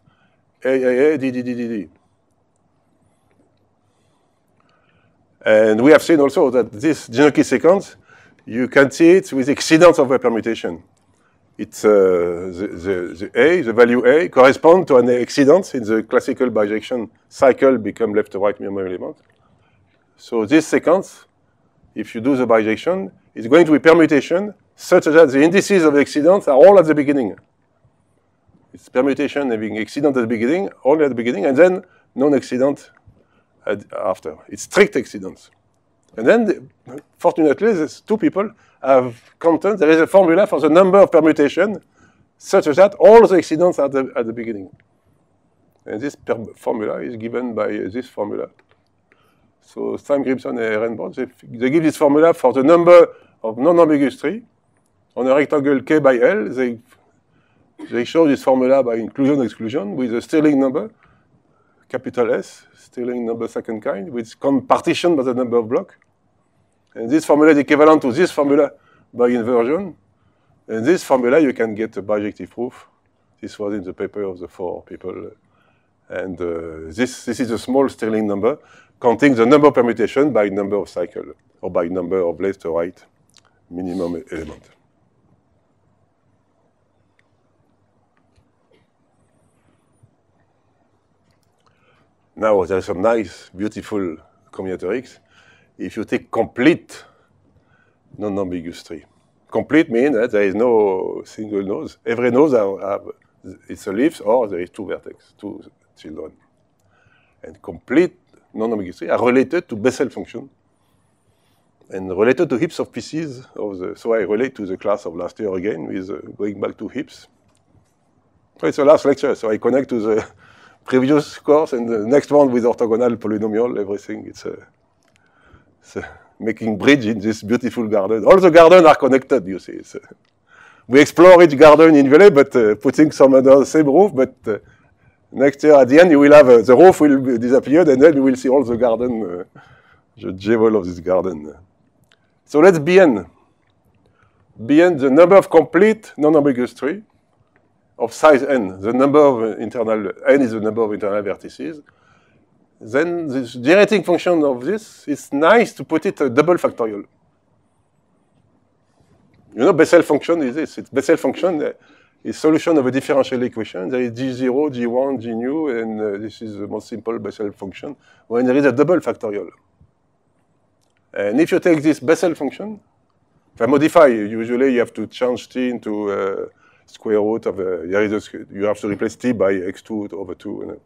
A, A, A, D, D, D, D, D. And we have seen also that this Janoki sequence, you can see it with exceedance of a permutation it's uh, the, the, the A, the value A, correspond to an accident in the classical bijection cycle become left to right member element. So this sequence, if you do the bijection, is going to be permutation such that the indices of accidents are all at the beginning. It's permutation having accident at the beginning, only at the beginning, and then non accident after. It's strict accidents. And then, the, fortunately, these two people have content. There is a formula for the number of permutations such that all the accidents are the, at the beginning. And this formula is given by uh, this formula. So Sam Gibson and Ehrenbrot, they, they give this formula for the number of non-ambiguous tree on a rectangle K by L. They, they show this formula by inclusion-exclusion with a Stirling number capital S, Stirling number second kind, which can partition by the number of block. And this formula is equivalent to this formula by inversion. And this formula, you can get a bijective proof. This was in the paper of the four people. And uh, this, this is a small Stirling number counting the number of permutation by number of cycle or by number of left to right minimum element. now there is some nice, beautiful combinatorics. If you take complete non-ambiguous tree, complete means that there is no single node. Every node have its leaves or there is two vertices, two children. And complete non-ambiguous tree are related to Bessel function and related to heaps of pieces. Of the, so I relate to the class of last year again with uh, going back to heaps. So it's the last lecture, so I connect to the previous course and the next one with orthogonal polynomial, everything. It's, a, it's a making bridge in this beautiful garden. All the gardens are connected, you see. A, we explore each garden in Velay, but uh, putting some under the same roof, but uh, next year at the end you will have, uh, the roof will disappear, and then you will see all the garden, uh, the jewel of this garden. So let's begin. Begin the number of complete non-ambiguous tree of size n, the number of internal, n is the number of internal vertices, then the generating function of this, it's nice to put it a double factorial. You know, Bessel function is this. It's Bessel function uh, is solution of a differential equation. There is g0, g1, g nu, and uh, this is the most simple Bessel function when there is a double factorial. And if you take this Bessel function, if I modify, usually you have to change t into uh, square root of the, uh, there is a, you have to replace t by x2 over 2. You know.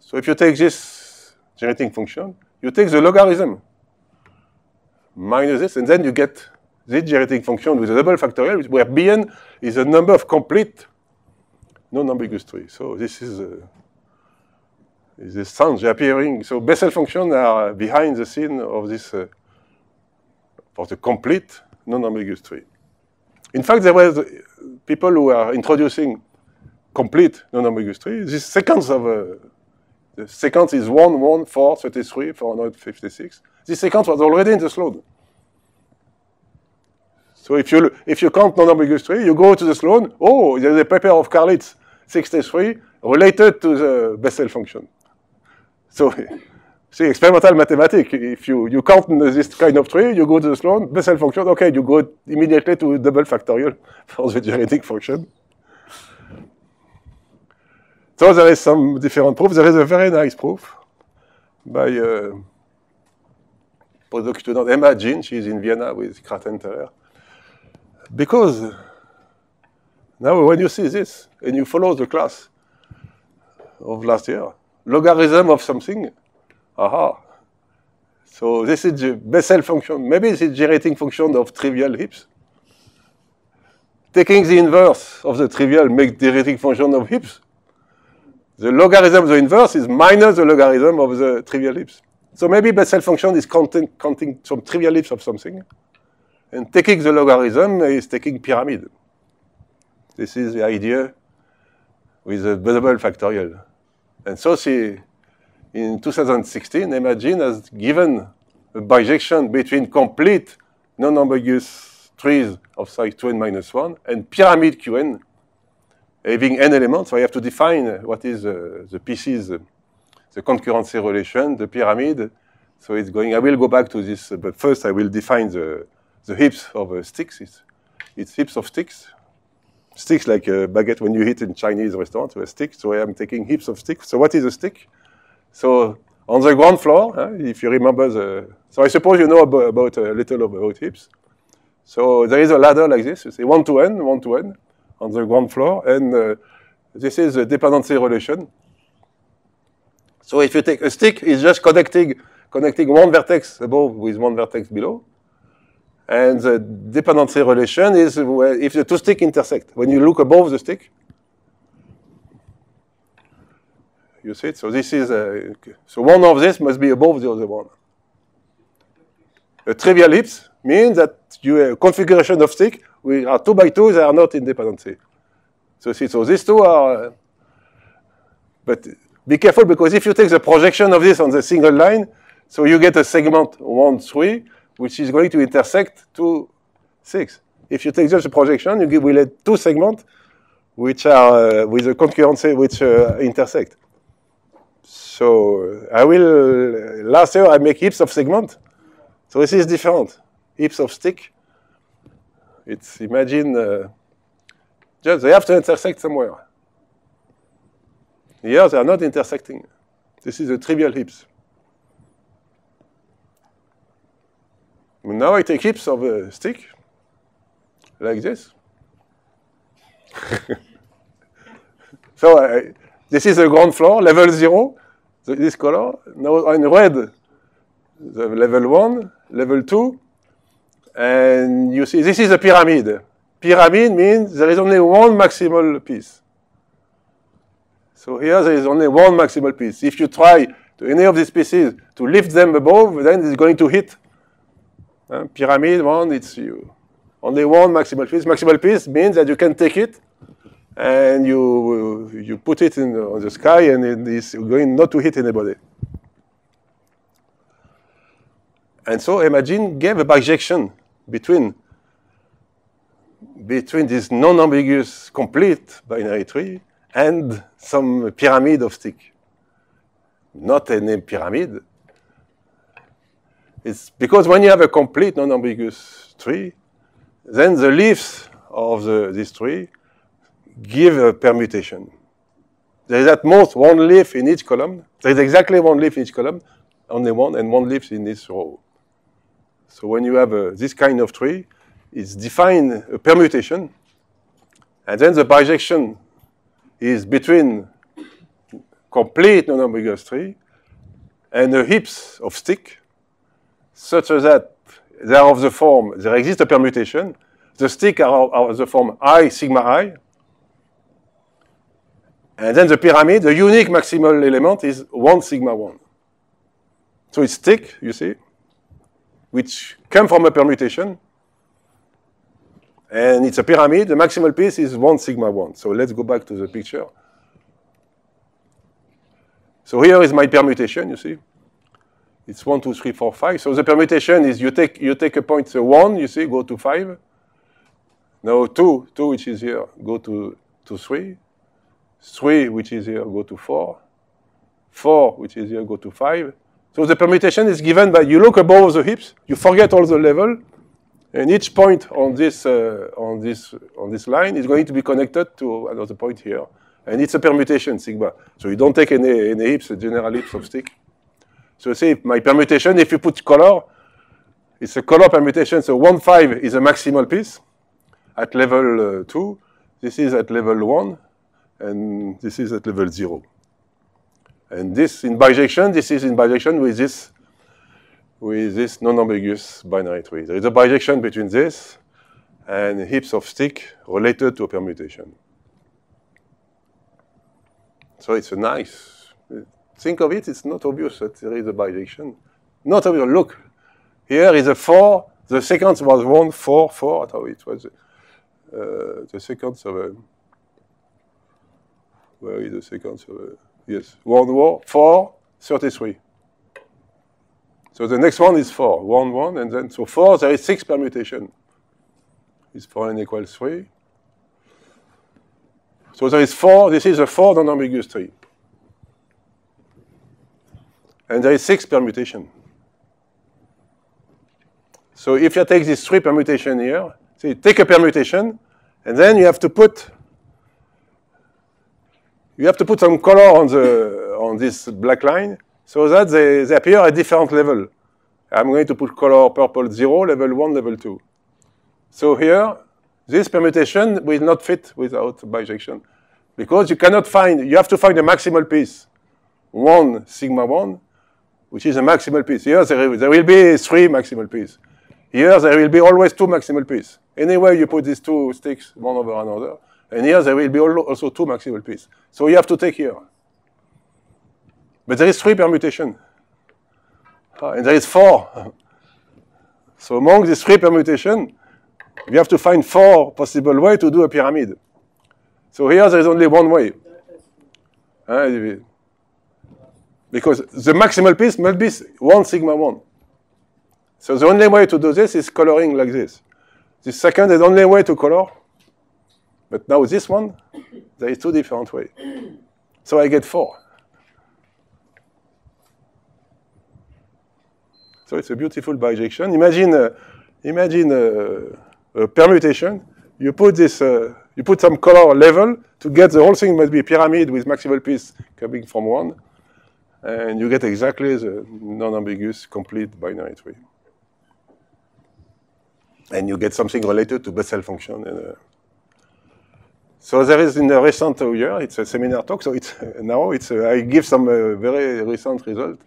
So if you take this generating function, you take the logarithm minus this, and then you get this generating function with a double factorial where bn is the number of complete non-ambiguous trees. So this is uh, is the sounds appearing. So Bessel functions are behind the scene of this, uh, for the complete non-ambiguous tree. In fact, there was people who are introducing complete non ambiguous tree. This sequence of uh, the sequence is 1, 1, 4, 33, 456. This sequence was already in the Sloan. So if you if you count non ambiguous tree, you go to the Sloan. Oh, there's a paper of Karlitz, 63, related to the Bessel function. So See, experimental mathematics, if you, you count this kind of tree, you go to the Sloan, Bessel function, okay, you go immediately to double factorial for the genetic function. So there is some different proof. There is a very nice proof by uh, postdoc student Emma Jean. She's in Vienna with Kratenteller. Because now when you see this and you follow the class of last year, logarithm of something, aha. So this is the Bessel function. Maybe this the generating function of trivial heaps. Taking the inverse of the trivial makes the generating function of heaps. The logarithm of the inverse is minus the logarithm of the trivial heaps. So maybe Bessel function is counting, counting some trivial heaps of something. And taking the logarithm is taking pyramid. This is the idea with the Bessel factorial. And so see in 2016, Imagine has given a bijection between complete non-ambiguous trees of size 2 minus minus 1 and pyramid Qn having n elements. So I have to define what is uh, the pieces, uh, the concurrency relation, the pyramid. So it's going, I will go back to this, uh, but first I will define the, the heaps of uh, sticks. It's, it's heaps of sticks. Sticks like a baguette when you eat in Chinese restaurant, a stick. So I am taking heaps of sticks. So what is a stick? So on the ground floor, uh, if you remember the, so I suppose you know about, about uh, a little about hips. So there is a ladder like this, it's one to n, one to n on the ground floor, and uh, this is a dependency relation. So if you take a stick, it's just connecting, connecting one vertex above with one vertex below. And the dependency relation is if the two sticks intersect. When you look above the stick, You see it? So this is a, uh, so one of these must be above the other one. A trivial heaps means that your uh, configuration of stick we are two by two. They are not independent. So see, so these two are. Uh, but be careful because if you take the projection of this on the single line, so you get a segment one three, which is going to intersect two six. If you take just the projection, you will get two segments which are uh, with a concurrency which uh, intersect. So I will, last year I make heaps of segment. So this is different. Heaps of stick. It's, imagine, uh, just they have to intersect somewhere. Here they are not intersecting. This is a trivial heaps. Now I take heaps of a uh, stick, like this. so this is the ground floor, level zero. this color, now in red, the level one, level two, and you see this is a pyramid. Pyramid means there is only one maximal piece. So here there is only one maximal piece. If you try to any of these pieces to lift them above, then it's going to hit. Uh, pyramid one, it's you. Only one maximal piece. Maximal piece means that you can take it and you, you put it in, on the sky and it is going not to hit anybody. And so Imagine gave a bijection between, between this non-ambiguous complete binary tree and some pyramid of stick. Not any pyramid. It's because when you have a complete non-ambiguous tree, then the leaves of the, this tree give a permutation. There is at most one leaf in each column. There is exactly one leaf in each column, only one, and one leaf in each row. So when you have a, this kind of tree, it's defined a permutation, and then the bijection is between complete non-ambiguous tree and the heaps of stick, such as that they are of the form, there exists a permutation, the stick are of the form i sigma i, and then the pyramid, the unique maximal element is 1 sigma 1. So it's thick, you see, which come from a permutation. And it's a pyramid. The maximal piece is 1 sigma 1. So let's go back to the picture. So here is my permutation, you see. It's 1, 2, 3, 4, 5. So the permutation is you take, you take a point, so 1, you see, go to 5. Now 2, 2 which is here, go to, to 3. 3, which is here, go to 4. 4, which is here, go to 5. So the permutation is given by you look above the hips, you forget all the level, and each point on this, uh, on this, on this line is going to be connected to another point here. And it's a permutation, sigma. So you don't take any, any hips, general hips of stick. So see my permutation, if you put color, it's a color permutation. So 1, 5 is a maximal piece at level uh, 2. This is at level 1 and this is at level zero. And this in bijection, this is in bijection with this with this non-ambiguous binary tree. There is a bijection between this and heaps of stick related to a permutation. So it's a nice, think of it, it's not obvious that there is a bijection. Not obvious, look, here is a four, the sequence was one, four, four, it was uh, the sequence of a where is the second survey? Yes, World War 4, 33. So the next one is 4, 1, 1, and then, so 4, there is 6 permutation. Is 4 n equals 3. So there is 4, this is a 4 non-ambiguous tree. And there is 6 permutation. So if you take these 3 permutation here, so you take a permutation, and then you have to put you have to put some color on, the, on this black line so that they, they appear at different level. I'm going to put color purple 0, level 1, level 2. So here, this permutation will not fit without bijection because you cannot find, you have to find the maximal piece, 1, sigma 1, which is a maximal piece. Here there, there will be three maximal pieces. Here there will be always two maximal pieces. Anyway, you put these two sticks one over another, and here there will be also two maximal pieces. So you have to take here. But there is three permutation. Uh, and there is four. so among these three permutation, we have to find four possible way to do a pyramid. So here there is only one way. Uh, because the maximal piece must be 1 sigma 1. So the only way to do this is coloring like this. The second the only way to color but now this one, there is two different ways. So I get four. So it's a beautiful bijection. Imagine, uh, imagine uh, a permutation. You put this, uh, you put some color level to get the whole thing must be pyramid with maximal piece coming from one, and you get exactly the non-ambiguous complete binary tree. And you get something related to Bessel function and uh, so there is in the recent year, it's a seminar talk, so it's now it's a, uh, I give some uh, very recent result.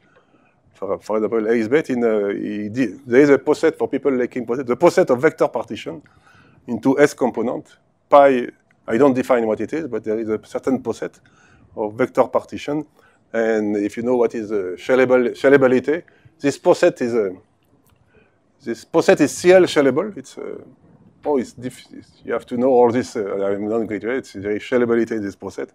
For, for example, ASBet, in a, uh, there is a poset for people liking poset, the poset of vector partition into S component. Pi, I don't define what it is, but there is a certain poset of vector partition. And if you know what is shellable, shellability, this poset is a, this poset is CL shellable. It's a, oh, it's difficult. You have to know all this. I'm uh, not graduate. They celebrated this process.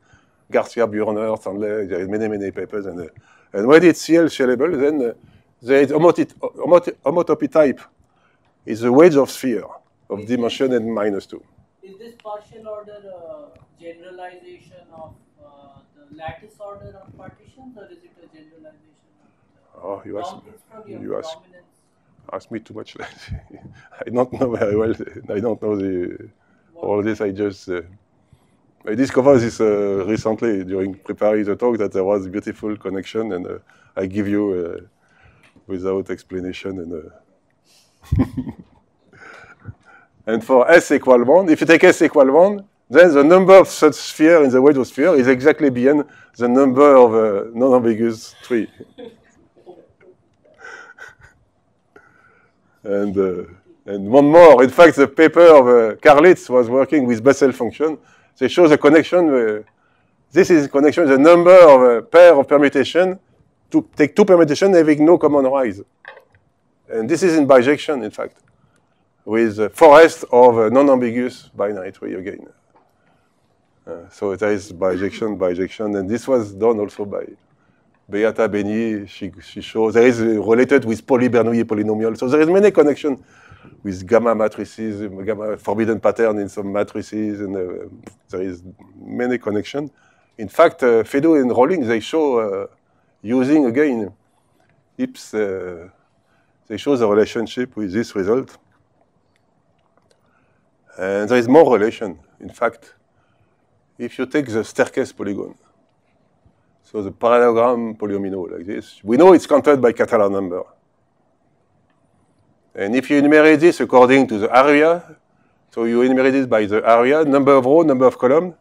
Garcia, Björner, Sandler, there are many, many papers. And, uh, and when it's CL shellable, then uh, there is homotopy type is a wedge of sphere of is dimension this, and minus 2. Is this partial order a uh, generalization of uh, the lattice order of partitions or is it a generalization? Of, oh, you ask. You ask ask me too much. I don't know very well. I don't know the, all this. I just uh, I discovered this uh, recently during preparing the talk that there was a beautiful connection, and uh, I give you uh, without explanation. And uh, and for s equal one, if you take s equal one, then the number of such sphere in the weight sphere is exactly beyond the number of uh, non-ambiguous tree. and, uh, and one more. In fact, the paper uh, Karlitz was working with Bessel function. They show the connection. Uh, this is connection, the number of uh, pair of permutation to take two permutation having no common rise. And this is in bijection, in fact, with a forest of non-ambiguous binary tree again. Uh, so it is bijection, bijection, and this was done also by Beata Beni, she, shows, there is related with polybernoulli polynomial. So there is many connection with gamma matrices, gamma forbidden pattern in some matrices, and uh, there is many connection. In fact, uh, Fedou and Rowling, they show uh, using again Ips, uh, they show the relationship with this result. And there is more relation. In fact, if you take the staircase polygon, So the parallelogram polyomino like this, we know it's counted by Catalan number. And if you enumerate this according to the area, so you enumerate this by the area, number of row, number of column.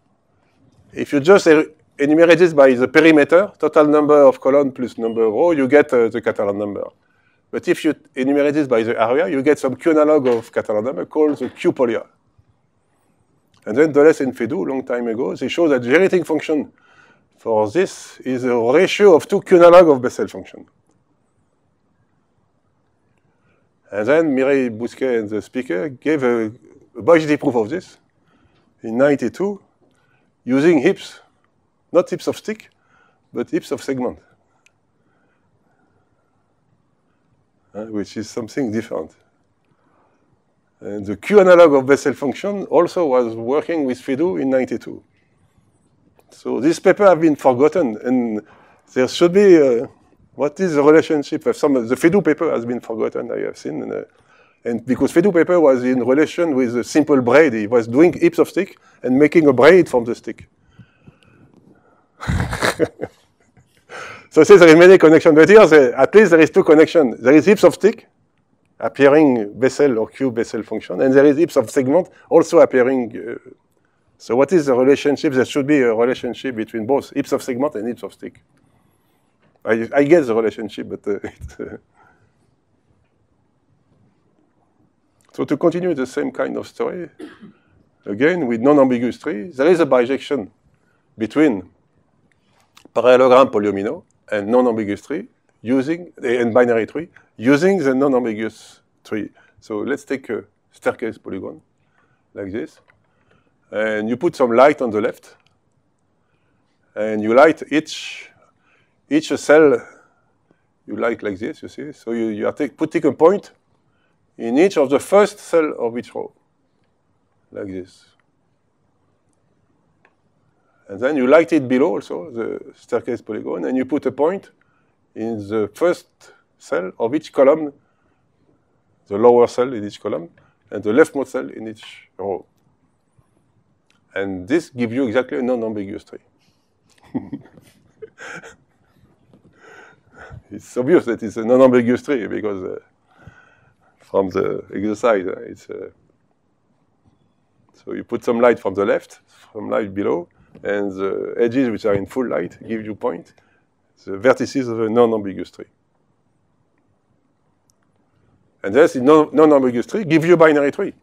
If you just er-, enumerate this by the perimeter, total number of column plus number of row, you get uh, the Catalan number. But if you enumerate this by the area, you get some Q analog of Catalan number called the Q polia. And then Deleuze and Fedou, long time ago, they show that the generating function for this is a ratio of two Q analog of Bessel function. And then Mireille Bousquet and the speaker gave a, a Boisdi proof of this in 92 using hips, not hips of stick, but hips of segment, uh, which is something different. And the Q analog of Bessel function also was working with FIDU in 92. So these papers have been forgotten, and there should be uh, what is the relationship of some of the FEDU paper has been forgotten, I have seen. And, uh, and because FEDU paper was in relation with a simple braid, he was doing heaps of stick and making a braid from the stick. so see, there is many connection, but here there, at least there is two connection. There is heaps of stick appearing Bessel or Q Bessel function, and there is heaps of segment also appearing uh, so what is the relationship? There should be a relationship between both hips of segment and hips of stick. I, I get the relationship, but uh, it, uh, So to continue the same kind of story, again, with non-ambiguous tree, there is a bijection between parallelogram polyomino and non-ambiguous tree using, and binary tree, using the non-ambiguous tree. So let's take a staircase polygon like this and you put some light on the left, and you light each each cell. You light like this, you see. So you, you are take, putting a point in each of the first cell of each row, like this. And then you light it below also, the staircase polygon, and you put a point in the first cell of each column, the lower cell in each column, and the leftmost cell in each row. And this gives you exactly a non-ambiguous tree. it's obvious that it's a non-ambiguous tree because uh, from the exercise, uh, it's uh, so you put some light from the left, from light below, and the edges which are in full light give you point, the vertices of a non-ambiguous tree. And this non-ambiguous tree gives you a binary tree.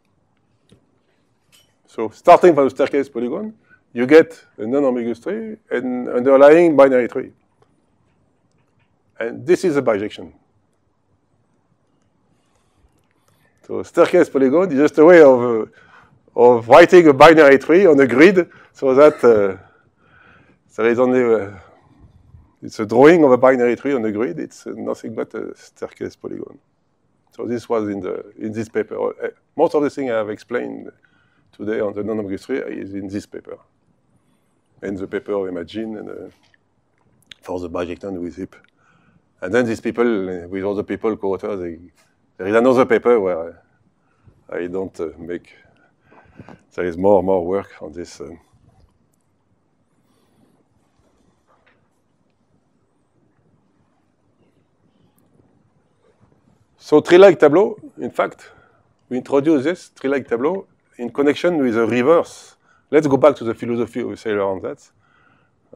So starting from the staircase polygon, you get a non-ambiguous tree and underlying binary tree. And this is a bijection. So staircase polygon is just a way of, uh, of writing a binary tree on a grid so that uh, there is only a, uh, it's a drawing of a binary tree on a grid. It's nothing but a staircase polygon. So this was in, the, in this paper. Uh, most of the thing I have explained today on the non-registry is in this paper. And the paper imagine and, uh, for the Bajiktan with HIP. And then these people, uh, with other people, co authors there is another paper where uh, I, don't uh, make, there is more more work on this. So tree-like tableau, in fact, we introduce this tree-like tableau in connection with the reverse, let's go back to the philosophy of Sailor on that.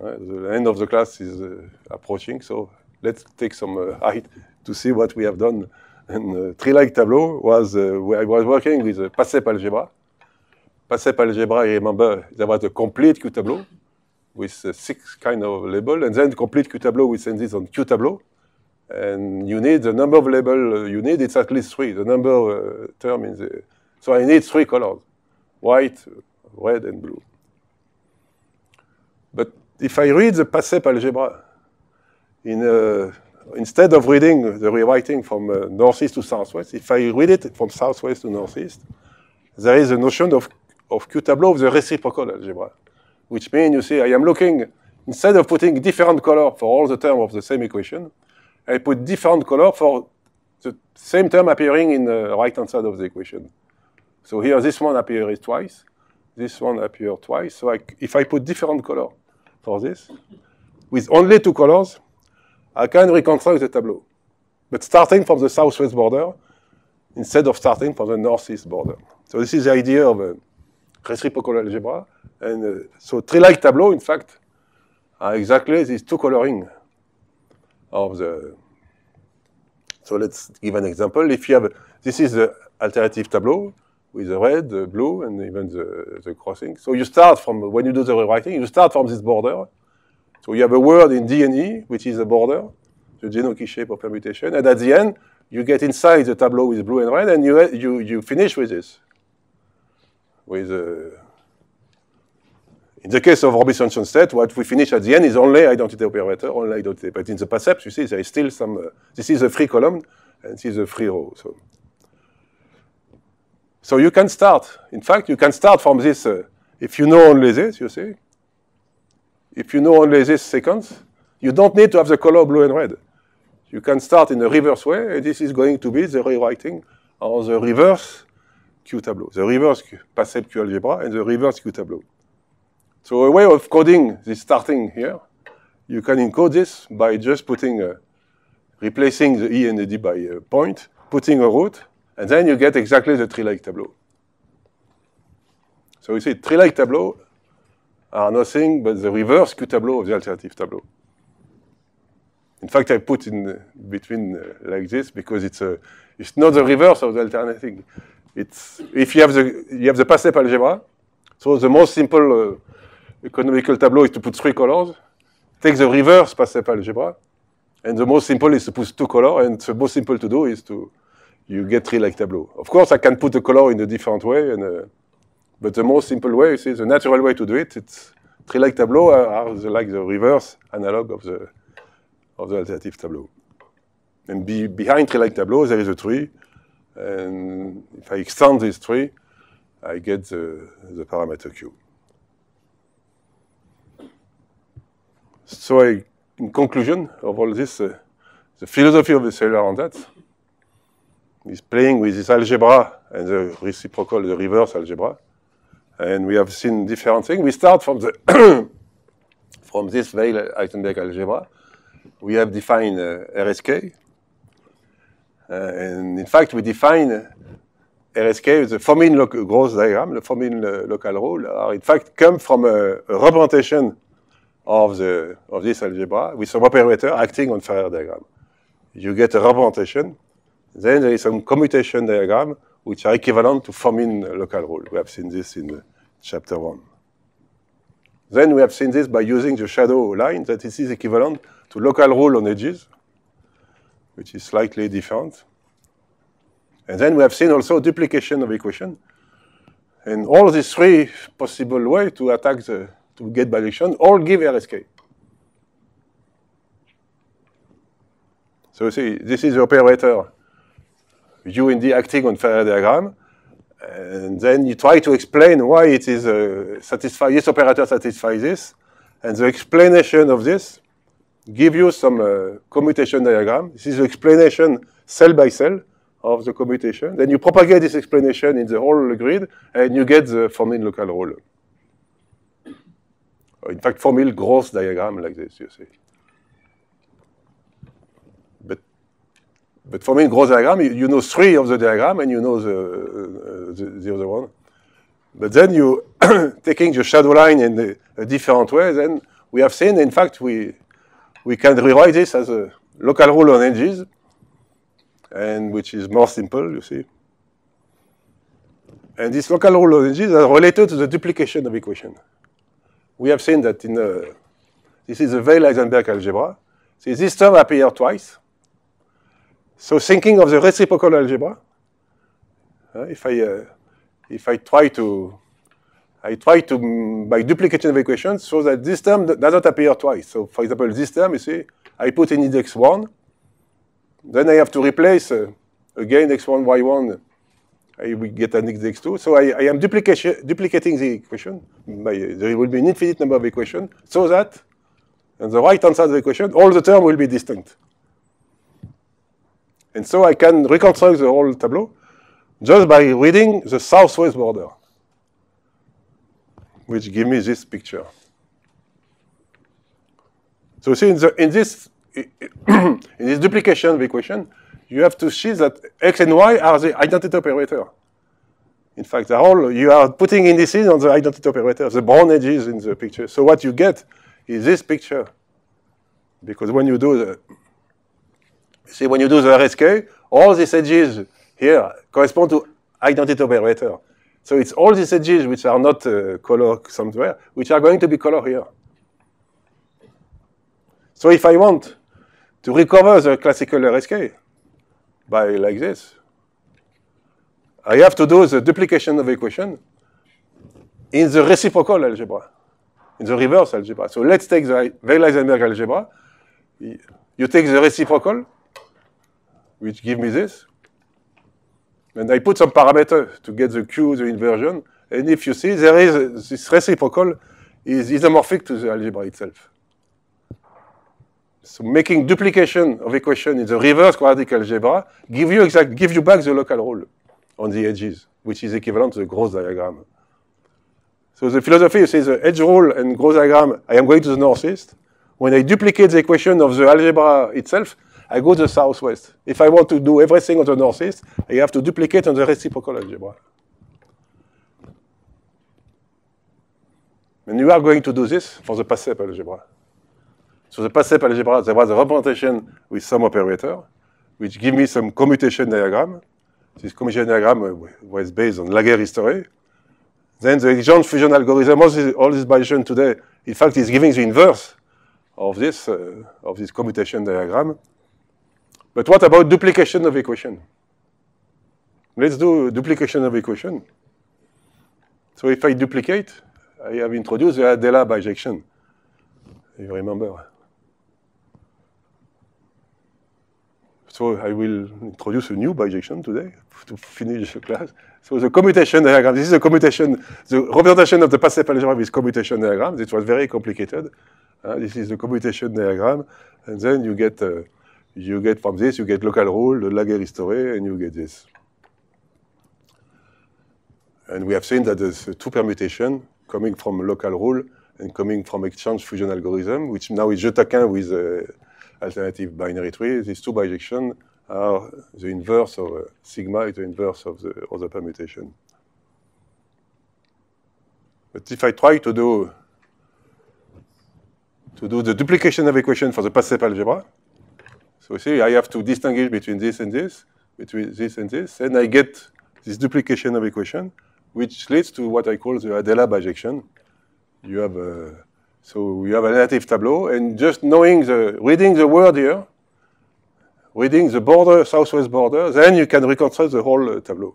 Uh, the end of the class is uh, approaching, so let's take some uh, height to see what we have done. And uh, tree-like tableau was uh, where I was working with uh, PASEP algebra. PASEP algebra, I remember, there was a complete Q-tableau with six kind of label, and then complete Q-tableau we send this on Q-tableau. And you need the number of label you need, it's at least three, the number term in the, so I need three colors. white, red and blue. But if I read the PASEP algebra, uh, instead of reading the rewriting from uh, northeast to southwest, if I read it from southwest to northeast, there is a notion of, of Q-tableau of the reciprocal algebra, which means, you see, I am looking, instead of putting different color for all the terms of the same equation, I put different color for the same term appearing in the right-hand side of the equation. So here, this one appears twice. This one appears twice. So I, if I put different color for this, with only two colors, I can reconstruct the tableau. But starting from the southwest border instead of starting from the northeast border. So this is the idea of a uh, reciprocal algebra. And uh, so tree-like tableau, in fact, are exactly these two coloring of the... So let's give an example. If you have, a, this is the alternative tableau with the red, the blue, and even the, the crossing. So you start from, when you do the rewriting, you start from this border. So you have a word in DNE, which is a border, the Janoki shape of permutation, and at the end, you get inside the tableau with blue and red, and you, you, you finish with this. With, uh, in the case of Robinson set, what we finish at the end is only identity operator, only identity. But in the percept, you see, there is still some, uh, this is a free column, and this is a free row. So. So you can start. In fact, you can start from this. Uh, if you know only this, you see. If you know only this sequence, you don't need to have the color blue and red. You can start in the reverse way, and this is going to be the rewriting or the reverse Q tableau, the reverse Q, Pascal Q algebra and the reverse Q tableau. So a way of coding this starting here, you can encode this by just putting, a, uh, replacing the E and the D by a uh, point, putting a root, and then you get exactly the tree-like tableau. So you see, tree-like tableau are nothing but the reverse Q tableau of the alternative tableau. In fact, I put in between uh, like this because it's a, it's not the reverse of the alternative. It's if you have the you have the pass algebra. So the most simple uh, economical tableau is to put three colors. Take the reverse pass algebra, and the most simple is to put two colors. And the most simple to do is to you get tree like Tableau. Of course, I can put the color in a different way, and, uh, but the most simple way, you see, the natural way to do it, it's tree like Tableau uh, are the, like the reverse analog of the, of the alternative Tableau. And be, behind tree like Tableau, there is a tree, and if I extend this tree, I get the, the parameter Q. So I, in conclusion of all this, uh, the philosophy of the cellular on that is playing with this algebra and the reciprocal, the reverse algebra. And we have seen different things. We start from the from this Weyl heisenberg algebra. We have defined uh, RSK. Uh, and in fact, we define uh, RSK, the Fermin growth diagram, the Fermin uh, local rule, are in fact come from a, a representation of, the, of this algebra with some operator acting on Ferrer diagram. You get a representation then there is some commutation diagram which are equivalent to forming local rule. We have seen this in chapter one. Then we have seen this by using the shadow line that this is equivalent to local rule on edges, which is slightly different. And then we have seen also duplication of equation. And all these three possible ways to attack the, to get bilection all give RSK. So see, this is the operator you in the acting on Ferrer diagram. And then you try to explain why it is a uh, satisfy this operator satisfies this. And the explanation of this give you some uh, commutation diagram. This is the explanation cell by cell of the commutation. Then you propagate this explanation in the whole grid, and you get the Fermi local rule. In fact, Fermi gross diagram like this, you see. But for me, in gross diagram, you, you, know three of the diagram and you know the, uh, the, the, other one. But then you taking the shadow line in a, a, different way, then we have seen, in fact, we, we can rewrite this as a local rule on edges, and which is more simple, you see. And this local rule on edges are related to the duplication of equation. We have seen that in uh, this is a weyl eisenberg algebra. See, this term appears twice. So thinking of the reciprocal algebra, uh, if I uh, if I try to I try to mm, by duplication of equations so that this term does not appear twice. So for example, this term, you see, I put in index one, then I have to replace uh, again x1 y1. I will get an index two. So I, I am duplication, duplicating the equation. By, there will be an infinite number of equations so that on the right hand side of the equation, all the terms will be distinct. And so I can reconstruct the whole tableau just by reading the southwest border, which give me this picture. So see, in, the, in, this, in this duplication of equation, you have to see that x and y are the identity operator. In fact, they're all, you are putting indices on the identity operator, the brown edges in the picture. So what you get is this picture. Because when you do the See, when you do the RSK, all these edges here correspond to identity operator. So it's all these edges which are not uh, color somewhere, which are going to be color here. So if I want to recover the classical RSK by like this, I have to do the duplication of equation in the reciprocal algebra, in the reverse algebra. So let's take the Weil-Heisenberg algebra. You take the reciprocal, which give me this. And I put some parameter to get the Q, the inversion. And if you see, there is a, this reciprocal is isomorphic to the algebra itself. So making duplication of equation in the reverse quadratic algebra give you exact give you back the local rule on the edges, which is equivalent to the gross diagram. So the philosophy is the edge rule and gross diagram, I am going to the northeast. When I duplicate the equation of the algebra itself, I go to the southwest. If I want to do everything on the northeast, I have to duplicate on the reciprocal algebra. And you are going to do this for the PASEP algebra. So the PASEP algebra, there was a representation with some operator, which give me some commutation diagram. This commutation diagram was based on Laguerre history. Then the John fusion algorithm, all this, all this Bayesian today, in fact, is giving the inverse of this, uh, of this commutation diagram. But what about duplication of equation? Let's do duplication of equation. So if I duplicate, I have introduced the Adela bijection. You remember. So I will introduce a new bijection today to finish the class. So the commutation diagram, this is a commutation, the representation of the passive algebra with commutation diagrams. It was very complicated. Uh, this is the commutation diagram. And then you get uh, you get from this, you get local rule, the lager history, and you get this. And we have seen that there's two permutation coming from local rule and coming from exchange fusion algorithm, which now is Jotaquin with uh, alternative binary tree. These two bijection are the inverse of uh, sigma is the inverse of the other permutation. But if I try to do to do the duplication of equation for the passive algebra, So see, I have to distinguish between this and this, between this and this, and I get this duplication of equation, which leads to what I call the Adela bijection. You have a, uh, so you have a native tableau, and just knowing the, reading the word here, reading the border, southwest border, then you can reconstruct the whole uh, tableau.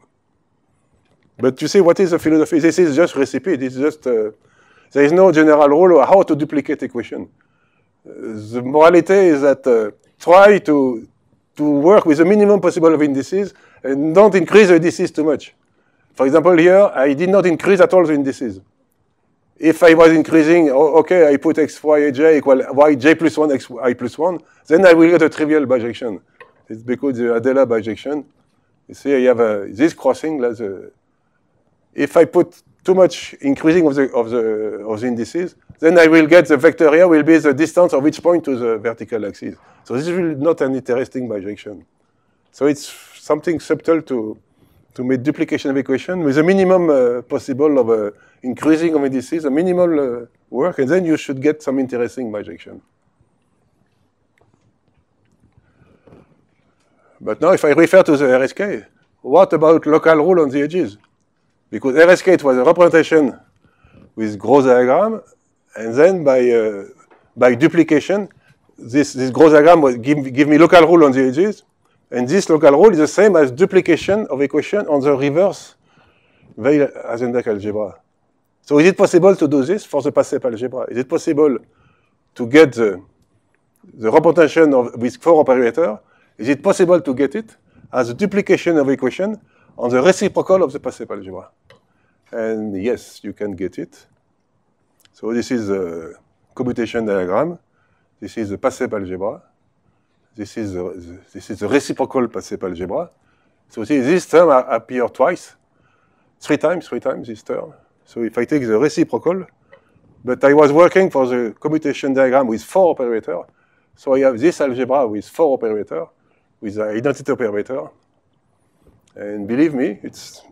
But you see, what is the philosophy? This is just recipe. This is just, uh, there is no general rule how to duplicate equation. Uh, the morality is that uh, try to, to work with the minimum possible of indices and don't increase the indices too much. For example, here, I did not increase at all the indices. If I was increasing, okay, I put x y j equal y, j plus 1, x, i plus 1, then I will get a trivial bijection. It's because the Adela bijection. You see, I have a, this crossing. Like if I put too much increasing of the, of, the, of the indices, then I will get the vector here will be the distance of each point to the vertical axis. So this is really not an interesting bijection. So it's something subtle to, to make duplication of equation with a minimum uh, possible of uh, increasing of indices, a minimal uh, work, and then you should get some interesting bijection. But now if I refer to the RSK, what about local rule on the edges? because RSK was a representation with un diagram, and then by uh, by duplication, this this growth diagram would give give me local rule on the edges, and this local rule is the same as duplication of equation on the reverse Veil algebra. So is it possible to do this for the Passep algebra? Is it possible to get the the representation of with four operator? Is it possible to get it as a duplication of equation on the reciprocal of the passive algebra. And yes, you can get it. So this is a commutation diagram. This is the passive algebra. This is the, this is the reciprocal passive algebra. So see, this term appears twice, three times, three times this term. So if I take the reciprocal, but I was working for the commutation diagram with four operators. So I have this algebra with four operators, with the identity operator, and believe me, it's,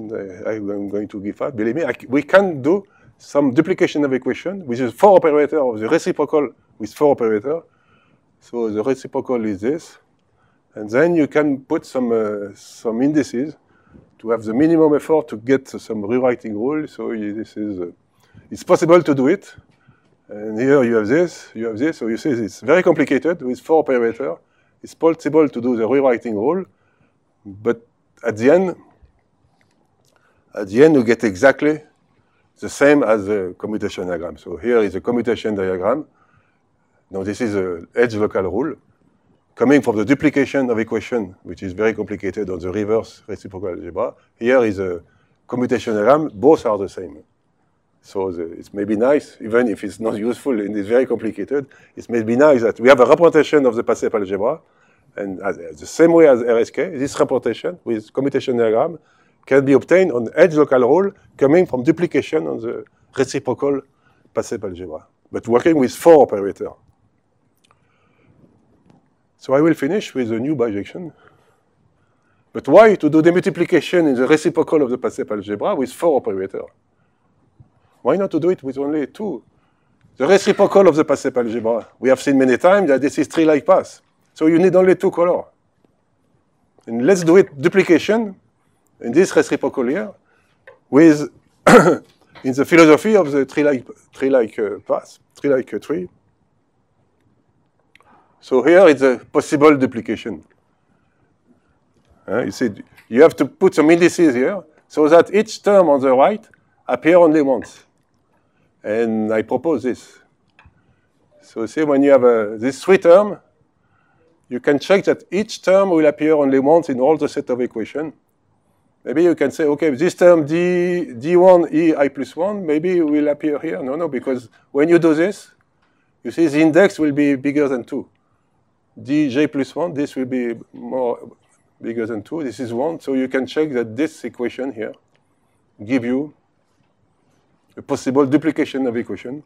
I'm going to give up, believe me, I, we can do some duplication of equation with the four operator of the reciprocal with four operator. So the reciprocal is this. And then you can put some, uh, some indices to have the minimum effort to get some rewriting rule. So this is, uh, it's possible to do it. And here you have this, you have this. So you see it's very complicated with four operator. It's possible to do the rewriting rule, but at the end, at the end, you get exactly the same as the commutation diagram. So here is a commutation diagram. Now this is an edge local rule coming from the duplication of equation, which is very complicated on the reverse reciprocal algebra. Here is a commutation diagram. Both are the same. So the, it may be nice, even if it's not useful and it's very complicated, it may be nice that we have a representation of the Pascal algebra, and the same way as RSK, this representation with commutation diagram can be obtained on edge local rule coming from duplication on the reciprocal passive algebra, but working with four operators. So I will finish with a new bijection. But why to do the multiplication in the reciprocal of the passive algebra with four operators? Why not to do it with only two? The reciprocal of the passive algebra. We have seen many times that this is three-like pass. So you need only two color. And let's do it duplication in this reciprocal here with in the philosophy of the tree-like tree-like uh, path, tree-like uh, tree. So here it's a possible duplication. Uh, you see, you have to put some indices here so that each term on the right appear only once. And I propose this. So see, when you have uh, this three term, you can check that each term will appear only once in all the set of equations. Maybe you can say, okay, this term d, d1e i plus 1, maybe will appear here. No, no, because when you do this, you see the index will be bigger than 2. dj plus 1, this will be more bigger than 2. This is 1. So you can check that this equation here give you a possible duplication of equation.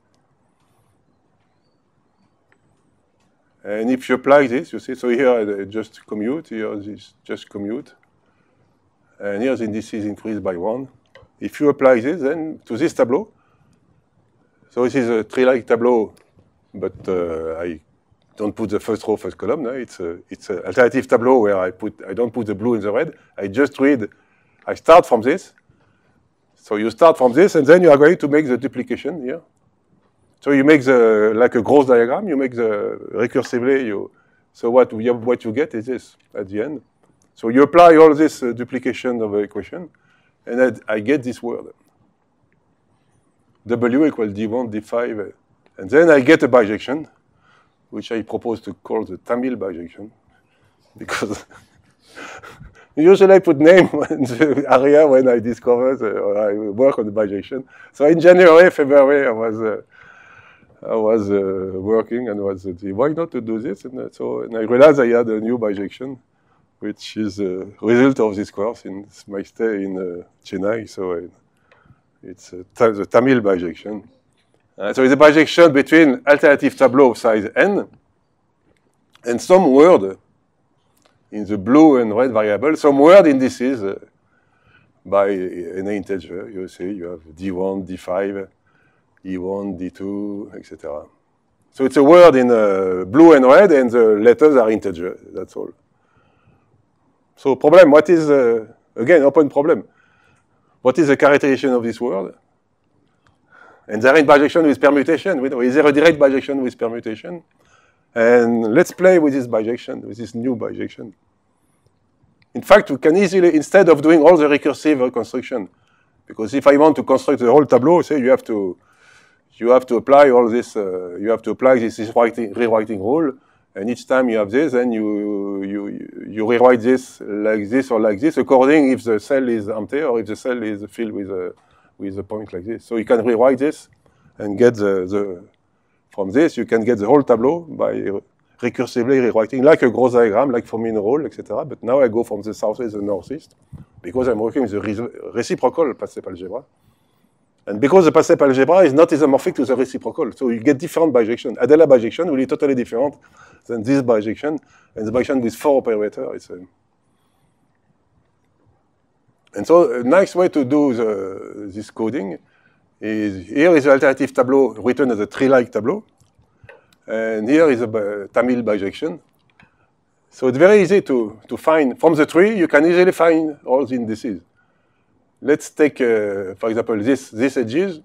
And if you apply this, you see, so here just commute, here this just commute. And here the indices increase by one. If you apply this, then to this tableau, so this is a tree-like tableau, but uh, I don't put the first row, first column. No? It's it's an alternative tableau where I put I don't put the blue and the red. I just read. I start from this. So you start from this, and then you are going to make the duplication here. So you make the, like a gross diagram, you make the recursively, you, so what, you, what you get is this at the end. So you apply all this uh, duplication of the equation, and i I, get this word. W equals D1, D5, and then I get a bijection, which I propose to call the Tamil bijection, because usually I put name in the area when I discover or I work on the bijection. So in January, February, I was uh, I was uh, working and was uh, why not to do this? And uh, so and I realized I had a new bijection, which is a result of this course in my stay in uh, Chennai. So I, it's a the Tamil bijection. Uh, so it's a bijection between alternative tableau of size n and some word in the blue and red variable, some word indices uh, by an integer. You see, you have d1, d5. E1, D2, etc. So it's a word in uh, blue and red, and the letters are integer, that's all. So problem, what is, uh, again, open problem. What is the characterization of this word? And there is bijection with permutation. We know, is there a direct bijection with permutation? And let's play with this bijection, with this new bijection. In fact, we can easily, instead of doing all the recursive reconstruction, because if I want to construct the whole tableau, say you have to you have to apply all this, uh, you have to apply this, writing, rewriting rule. And each time you have this, then you, you, you rewrite this like this or like this, according if the cell is empty or if the cell is filled with a, with a point like this. So you can rewrite this and get the, the from this, you can get the whole tableau by recursively rewriting, like a gross diagram, like for mineral, etc. But now I go from the southeast to the northeast, because I'm working with the reciprocal passive algebra. And because the path algebra is not isomorphic to the reciprocal, so you get different bijection. Adela bijection will be totally different than this bijection, and the bijection with four operators. It's uh, a... And so a nice way to do the, this coding is here is the alternative tableau written as a tree-like tableau, and here is a Tamil bijection. So it's very easy to, to find. From the tree, you can easily find all the indices let's take, uh, for example, this, these edges.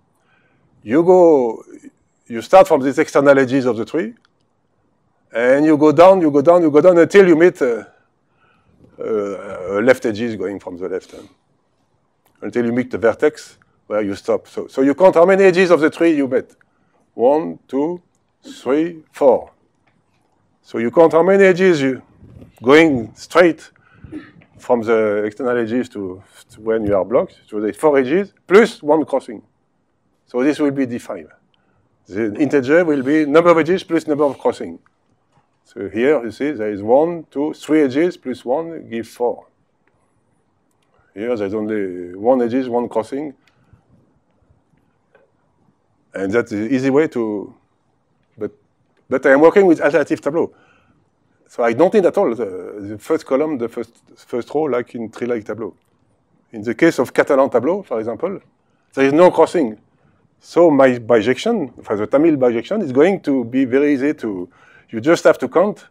You go, you start from these external edges of the tree, and you go down, you go down, you go down until you meet uh, uh, left edges going from the left hand. Until you meet the vertex where you stop. So, so you count how many edges of the tree you met. One, two, three, four. So you count how many edges you going straight from the external edges to, to when you are blocked, so there's four edges plus one crossing. So this will be five. The integer will be number of edges plus number of crossing. So here you see there is one, two, three edges plus one give four. Here there's only one edges, one crossing. And that's the easy way to, but, but I am working with alternative tableau. So I don't need at all uh, the, first column, the first, first row, like in tree-like Tableau. In the case of Catalan Tableau, for example, there is no crossing. So my bijection, for the Tamil bijection, is going to be very easy to, you just have to count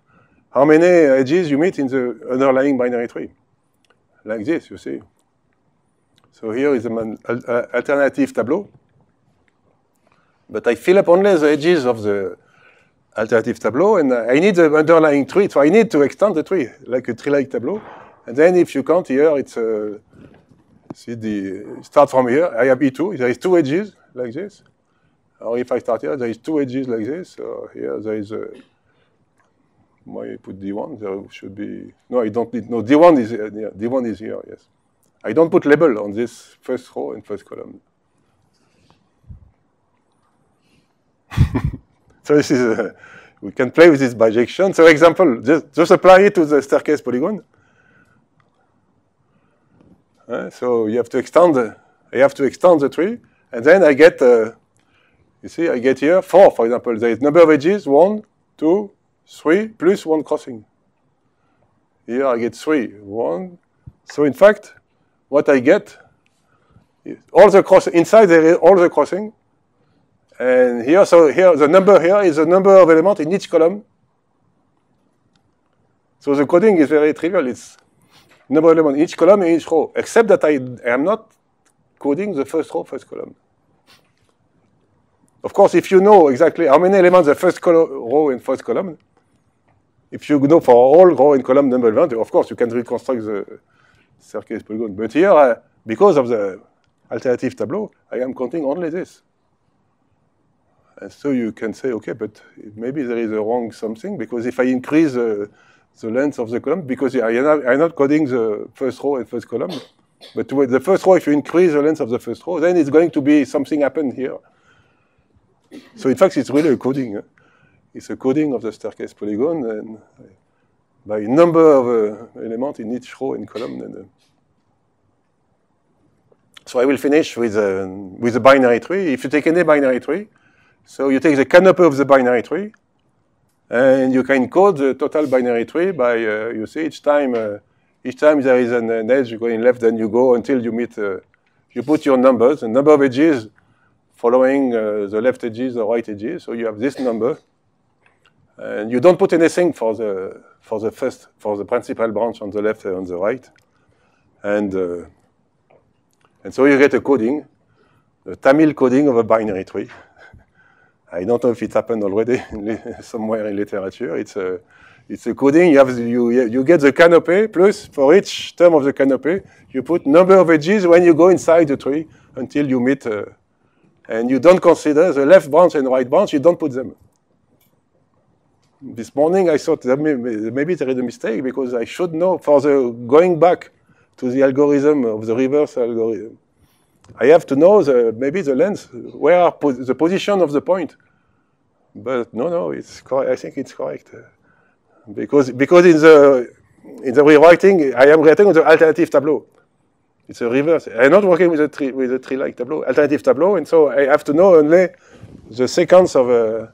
how many edges you meet in the underlying binary tree. Like this, you see. So here is an uh, alternative Tableau. But I fill up only the edges of the alternative tableau, and I need the underlying tree, so I need to extend the tree, like a tree-like tableau. And then if you count here, it's, uh, see the, start from here, I have E2, there is two edges like this. Or if I start here, there is two edges like this, or here there is uh, I put D1, there should be, no, I don't need, no, D1 is here, uh, D1 is here, yes. I don't put label on this first row and first column. So this is, a, uh, we can play with this bijection. So example, just, just apply it to the staircase polygon. Uh, so you have to extend, the, I have to extend the tree, and then I get, uh, you see, I get here four, for example. There is number of edges, one, two, three, plus one crossing. Here I get three, one. So in fact, what I get, is all the cross inside there is all the crossing, and here, so here, the number here is the number of elements in each column. So the coding is very trivial. It's number of elements in each column, in each row, except that I am not coding the first row, first column. Of course, if you know exactly how many elements the first row and first column, if you know for all row and column number element, of course, you can reconstruct the circuit polygon. But here, uh, because of the alternative tableau, I am counting only this. Uh, so you can say, okay, but maybe there is a wrong something because if I increase uh, the length of the column, because I am not, I am not coding the first row and first column, but the first row, if you increase the length of the first row, then it's going to be something happen here. So in fact, it's really a coding. Huh? It's a coding of the staircase polygon and by number of uh, elements in each row and column. And, uh, so I will finish with a, uh, with a binary tree. If you take any binary tree, so you take the canopy of the binary tree, and you can code the total binary tree by, uh, you see, each time, uh, each time there is an, an, edge going left, then you go until you meet, uh, you put your numbers, the number of edges following uh, the left edges or right edges, so you have this number. And you don't put anything for the, for the first, for the principal branch on the left and on the right. And, uh, and so you get a coding, the Tamil coding of a binary tree. I don't know if it happened already somewhere in literature. It's a, it's a coding. You, have the, you, you get the canopy, plus for each term of the canopy, you put number of edges when you go inside the tree until you meet. Uh, and you don't consider the left branch and right branch, you don't put them. This morning I thought that maybe there is a mistake because I should know for the going back to the algorithm of the reverse algorithm. I have to know the, maybe the length, where are po the position of the point. But no, no, it's I think it's correct. Because, because in, the, in the rewriting, I am writing the alternative tableau. It's a reverse. I'm not working with a tree, with a tree-like tableau, alternative tableau, and so I have to know only the sequence of uh,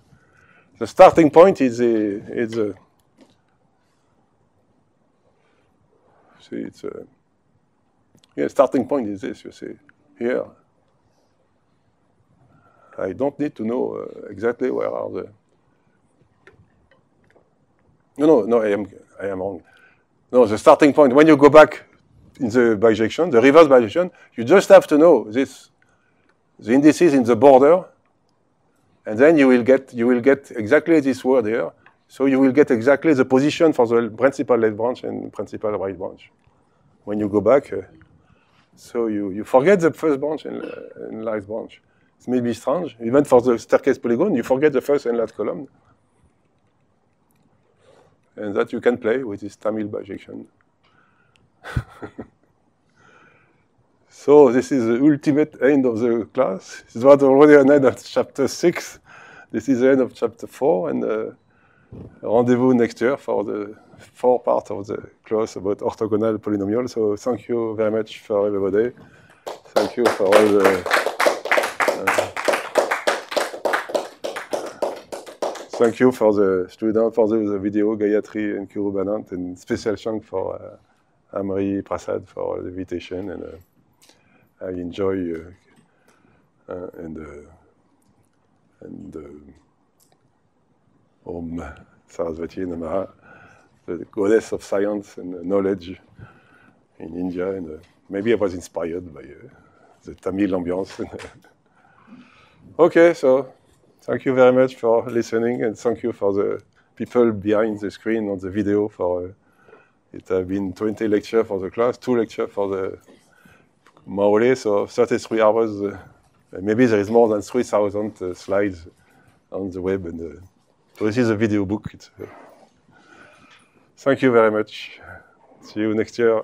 the starting point is the, is the see, it's a, uh, yeah, starting point is this, you see here. I don't need to know uh, exactly where are the. No, no, no. I am, I am wrong. No, the starting point. When you go back in the bijection, the reverse bijection, you just have to know this, the indices in the border, and then you will get you will get exactly this word here. So you will get exactly the position for the principal left branch and principal right branch. When you go back. Uh, so you, you forget the first branch and, uh, and last branch. It may be strange. Even for the staircase polygon, you forget the first and last column. And that you can play with this Tamil bijection. so this is the ultimate end of the class. It was already an end of chapter 6. This is the end of chapter 4. And uh, rendezvous next year for the four parts of the class about orthogonal polynomials. So thank you very much for everybody. Thank you for all the. Uh, thank you for the student, for the, video, Gayatri and Kirubanant, and special thanks for uh, Amri Prasad for the invitation. And uh, I enjoy and and. Om Sarasvati Namaha. the goddess of science and knowledge in India. And uh, maybe I was inspired by uh, the Tamil ambiance. okay, so thank you very much for listening and thank you for the people behind the screen on the video for uh, it have been 20 lectures for the class, two lectures for the Maole, so 33 hours. Uh, maybe there is more than 3,000 uh, slides on the web. And uh, this is a video book. It's, Thank you very much. See you next year.